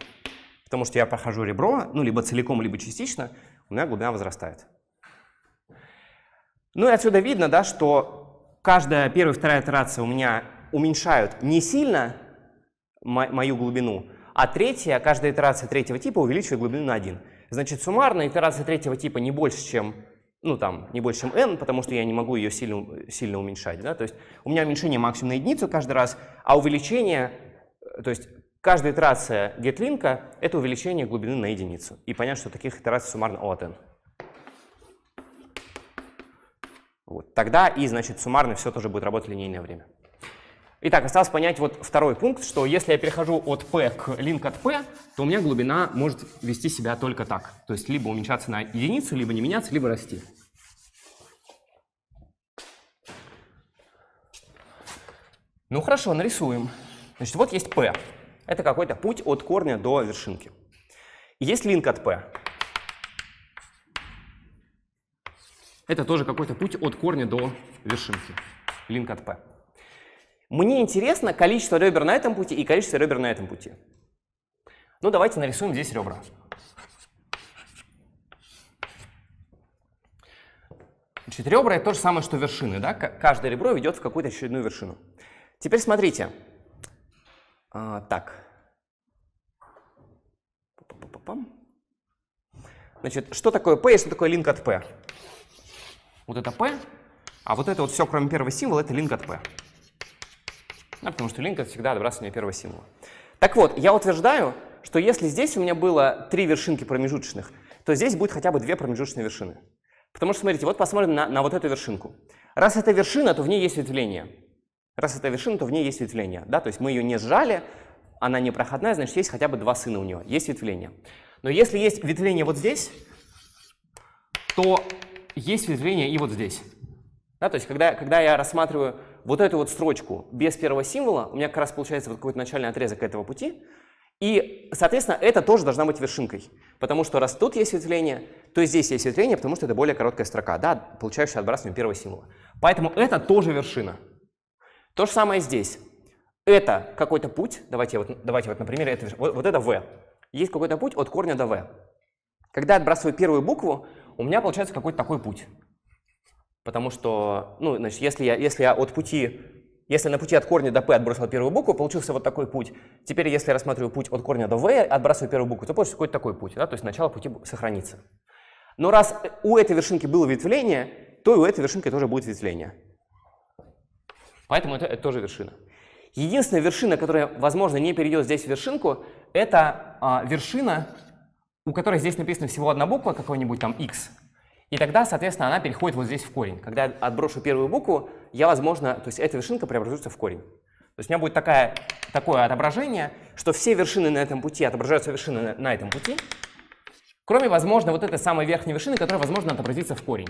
Потому что я прохожу ребро, ну, либо целиком, либо частично, у меня глубина возрастает. Ну и отсюда видно, да, что каждая первая и вторая итерация у меня уменьшают не сильно мо мою глубину, а третья, каждая итерация третьего типа увеличивает глубину на 1. Значит, суммарно итерация третьего типа не больше, чем ну, там, не больше, чем n, потому что я не могу ее сильно, сильно уменьшать. Да? То есть у меня уменьшение максимум на единицу каждый раз, а увеличение, э, то есть Каждая итерация getlink — это увеличение глубины на единицу. И понятно, что таких итераций суммарно n. Вот. Тогда и, значит, суммарно все тоже будет работать линейное время. Итак, осталось понять вот второй пункт, что если я перехожу от P к link от P, то у меня глубина может вести себя только так. То есть либо уменьшаться на единицу, либо не меняться, либо расти. Ну хорошо, нарисуем. Значит, вот есть P. Это какой-то путь от корня до вершинки. Есть линк от P. Это тоже какой-то путь от корня до вершинки. Линк от P. Мне интересно количество ребер на этом пути и количество ребер на этом пути. Ну, давайте нарисуем здесь ребра. Значит, ребра — это то же самое, что вершины. Да? Каждое ребро ведет в какую-то очередную вершину. Теперь смотрите. А, так. Значит, что такое P и что такое link от P? Вот это P, а вот это вот все, кроме первого символа, это link от P. Да, потому что link — это всегда отбрасывание первого символа. Так вот, я утверждаю, что если здесь у меня было три вершинки промежуточных, то здесь будет хотя бы две промежуточные вершины. Потому что, смотрите, вот посмотрим на, на вот эту вершинку. Раз это вершина, то в ней есть ветвление. Раз это вершина, то в ней есть ветвление. Да? То есть мы ее не сжали, она не проходная, значит, есть хотя бы два сына у нее, есть ветвление. Но если есть ветвление вот здесь, то есть ветвление и вот здесь. Да? То есть когда, когда я рассматриваю вот эту вот строчку без первого символа, у меня как раз получается вот какой-то начальный отрезок этого пути, и, соответственно, это тоже должна быть вершинкой, потому что раз тут есть ветвление, то здесь есть ветвление, потому что это более короткая строка, да, получающая отбрасывание первого символа. Поэтому это тоже вершина. То же самое здесь. Это какой-то путь, давайте вот, давайте вот на примере, это, вот, вот это v. Есть какой-то путь от корня до v. Когда я отбрасываю первую букву, у меня получается какой-то такой путь. Потому что, ну, значит, если я, если я от пути, если на пути от корня до p отбросил первую букву, получился вот такой путь. Теперь, если я рассматриваю путь от корня до v, отбрасываю первую букву, то получится какой-то такой путь, да, то есть начало пути сохранится. Но раз у этой вершинки было ветвление, то и у этой вершинки тоже будет ветвление. Поэтому это, это тоже вершина. Единственная вершина, которая, возможно, не перейдет здесь в вершинку, это а, вершина, у которой здесь написана всего одна буква, какой-нибудь там x. И тогда, соответственно, она переходит вот здесь в корень. Когда я отброшу первую букву, я, возможно, то есть эта вершинка преобразуется в корень. То есть у меня будет такая, такое отображение, что все вершины на этом пути отображаются вершины на, на этом пути, кроме, возможно, вот этой самой верхней вершины, которая, возможно, отобразится в корень.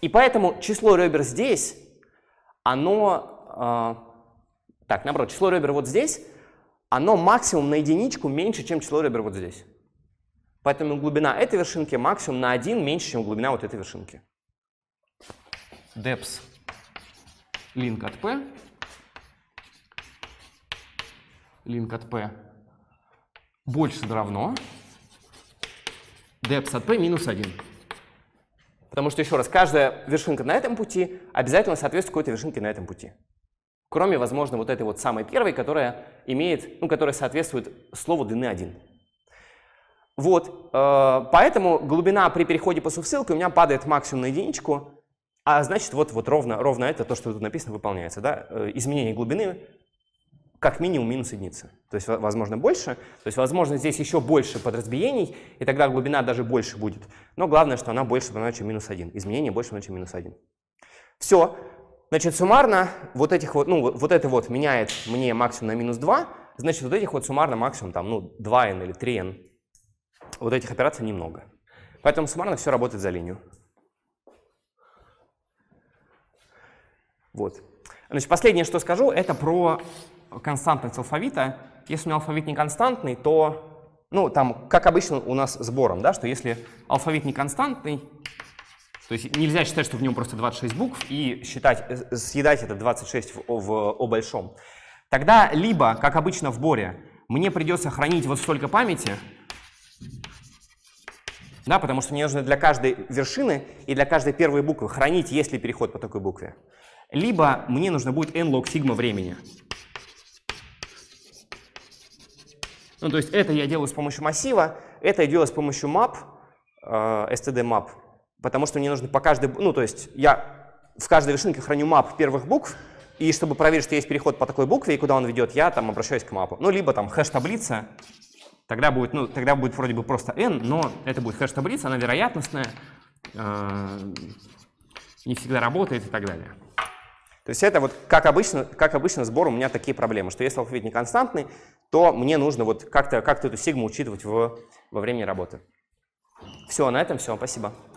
И поэтому число ребер здесь оно, а, так, наоборот, число ребер вот здесь, оно максимум на единичку меньше, чем число ребер вот здесь. Поэтому глубина этой вершинки максимум на 1 меньше, чем глубина вот этой вершинки. Depth link от P. Link от P больше равно depth от P минус 1. Потому что, еще раз, каждая вершинка на этом пути обязательно соответствует какой-то вершинке на этом пути. Кроме, возможно, вот этой вот самой первой, которая имеет, ну, которая соответствует слову длины 1. Вот, э, поэтому глубина при переходе по ссылке у меня падает максимум на единичку, а значит, вот, вот ровно, ровно это, то, что тут написано, выполняется. Да? Э, изменение глубины как минимум минус единица, То есть, возможно, больше. То есть, возможно, здесь еще больше подразбиений, и тогда глубина даже больше будет. Но главное, что она больше чем минус 1. Изменение больше чем минус 1. Все. Значит, суммарно вот этих вот, ну, вот это вот меняет мне максимум на минус 2, значит, вот этих вот суммарно максимум там, ну, 2n или 3n. Вот этих операций немного. Поэтому суммарно все работает за линию. Вот. Значит, последнее, что скажу, это про константность алфавита. Если у меня алфавит не константный, то, ну, там, как обычно у нас с бором, да, что если алфавит не константный, то есть нельзя считать, что в нем просто 26 букв и считать, э, съедать это 26 в, в О большом. Тогда либо, как обычно в боре, мне придется хранить вот столько памяти, да, потому что мне нужно для каждой вершины и для каждой первой буквы хранить, есть ли переход по такой букве. Либо мне нужно будет n log сигма времени. Ну, то есть это я делаю с помощью массива, это я делаю с помощью map, э, std map, потому что мне нужно по каждой, ну, то есть я в каждой вершинке храню map первых букв, и чтобы проверить, что есть переход по такой букве и куда он ведет, я там обращаюсь к мапу. Ну, либо там хэш-таблица, тогда будет, ну, тогда будет вроде бы просто n, но это будет хэш-таблица, она вероятностная, э, не всегда работает и так далее. То есть это вот, как обычно, как обычно сбор у меня такие проблемы, что если алфавит не константный, то мне нужно вот как-то как, -то, эту сигму учитывать в, во время работы. Все, на этом все, спасибо.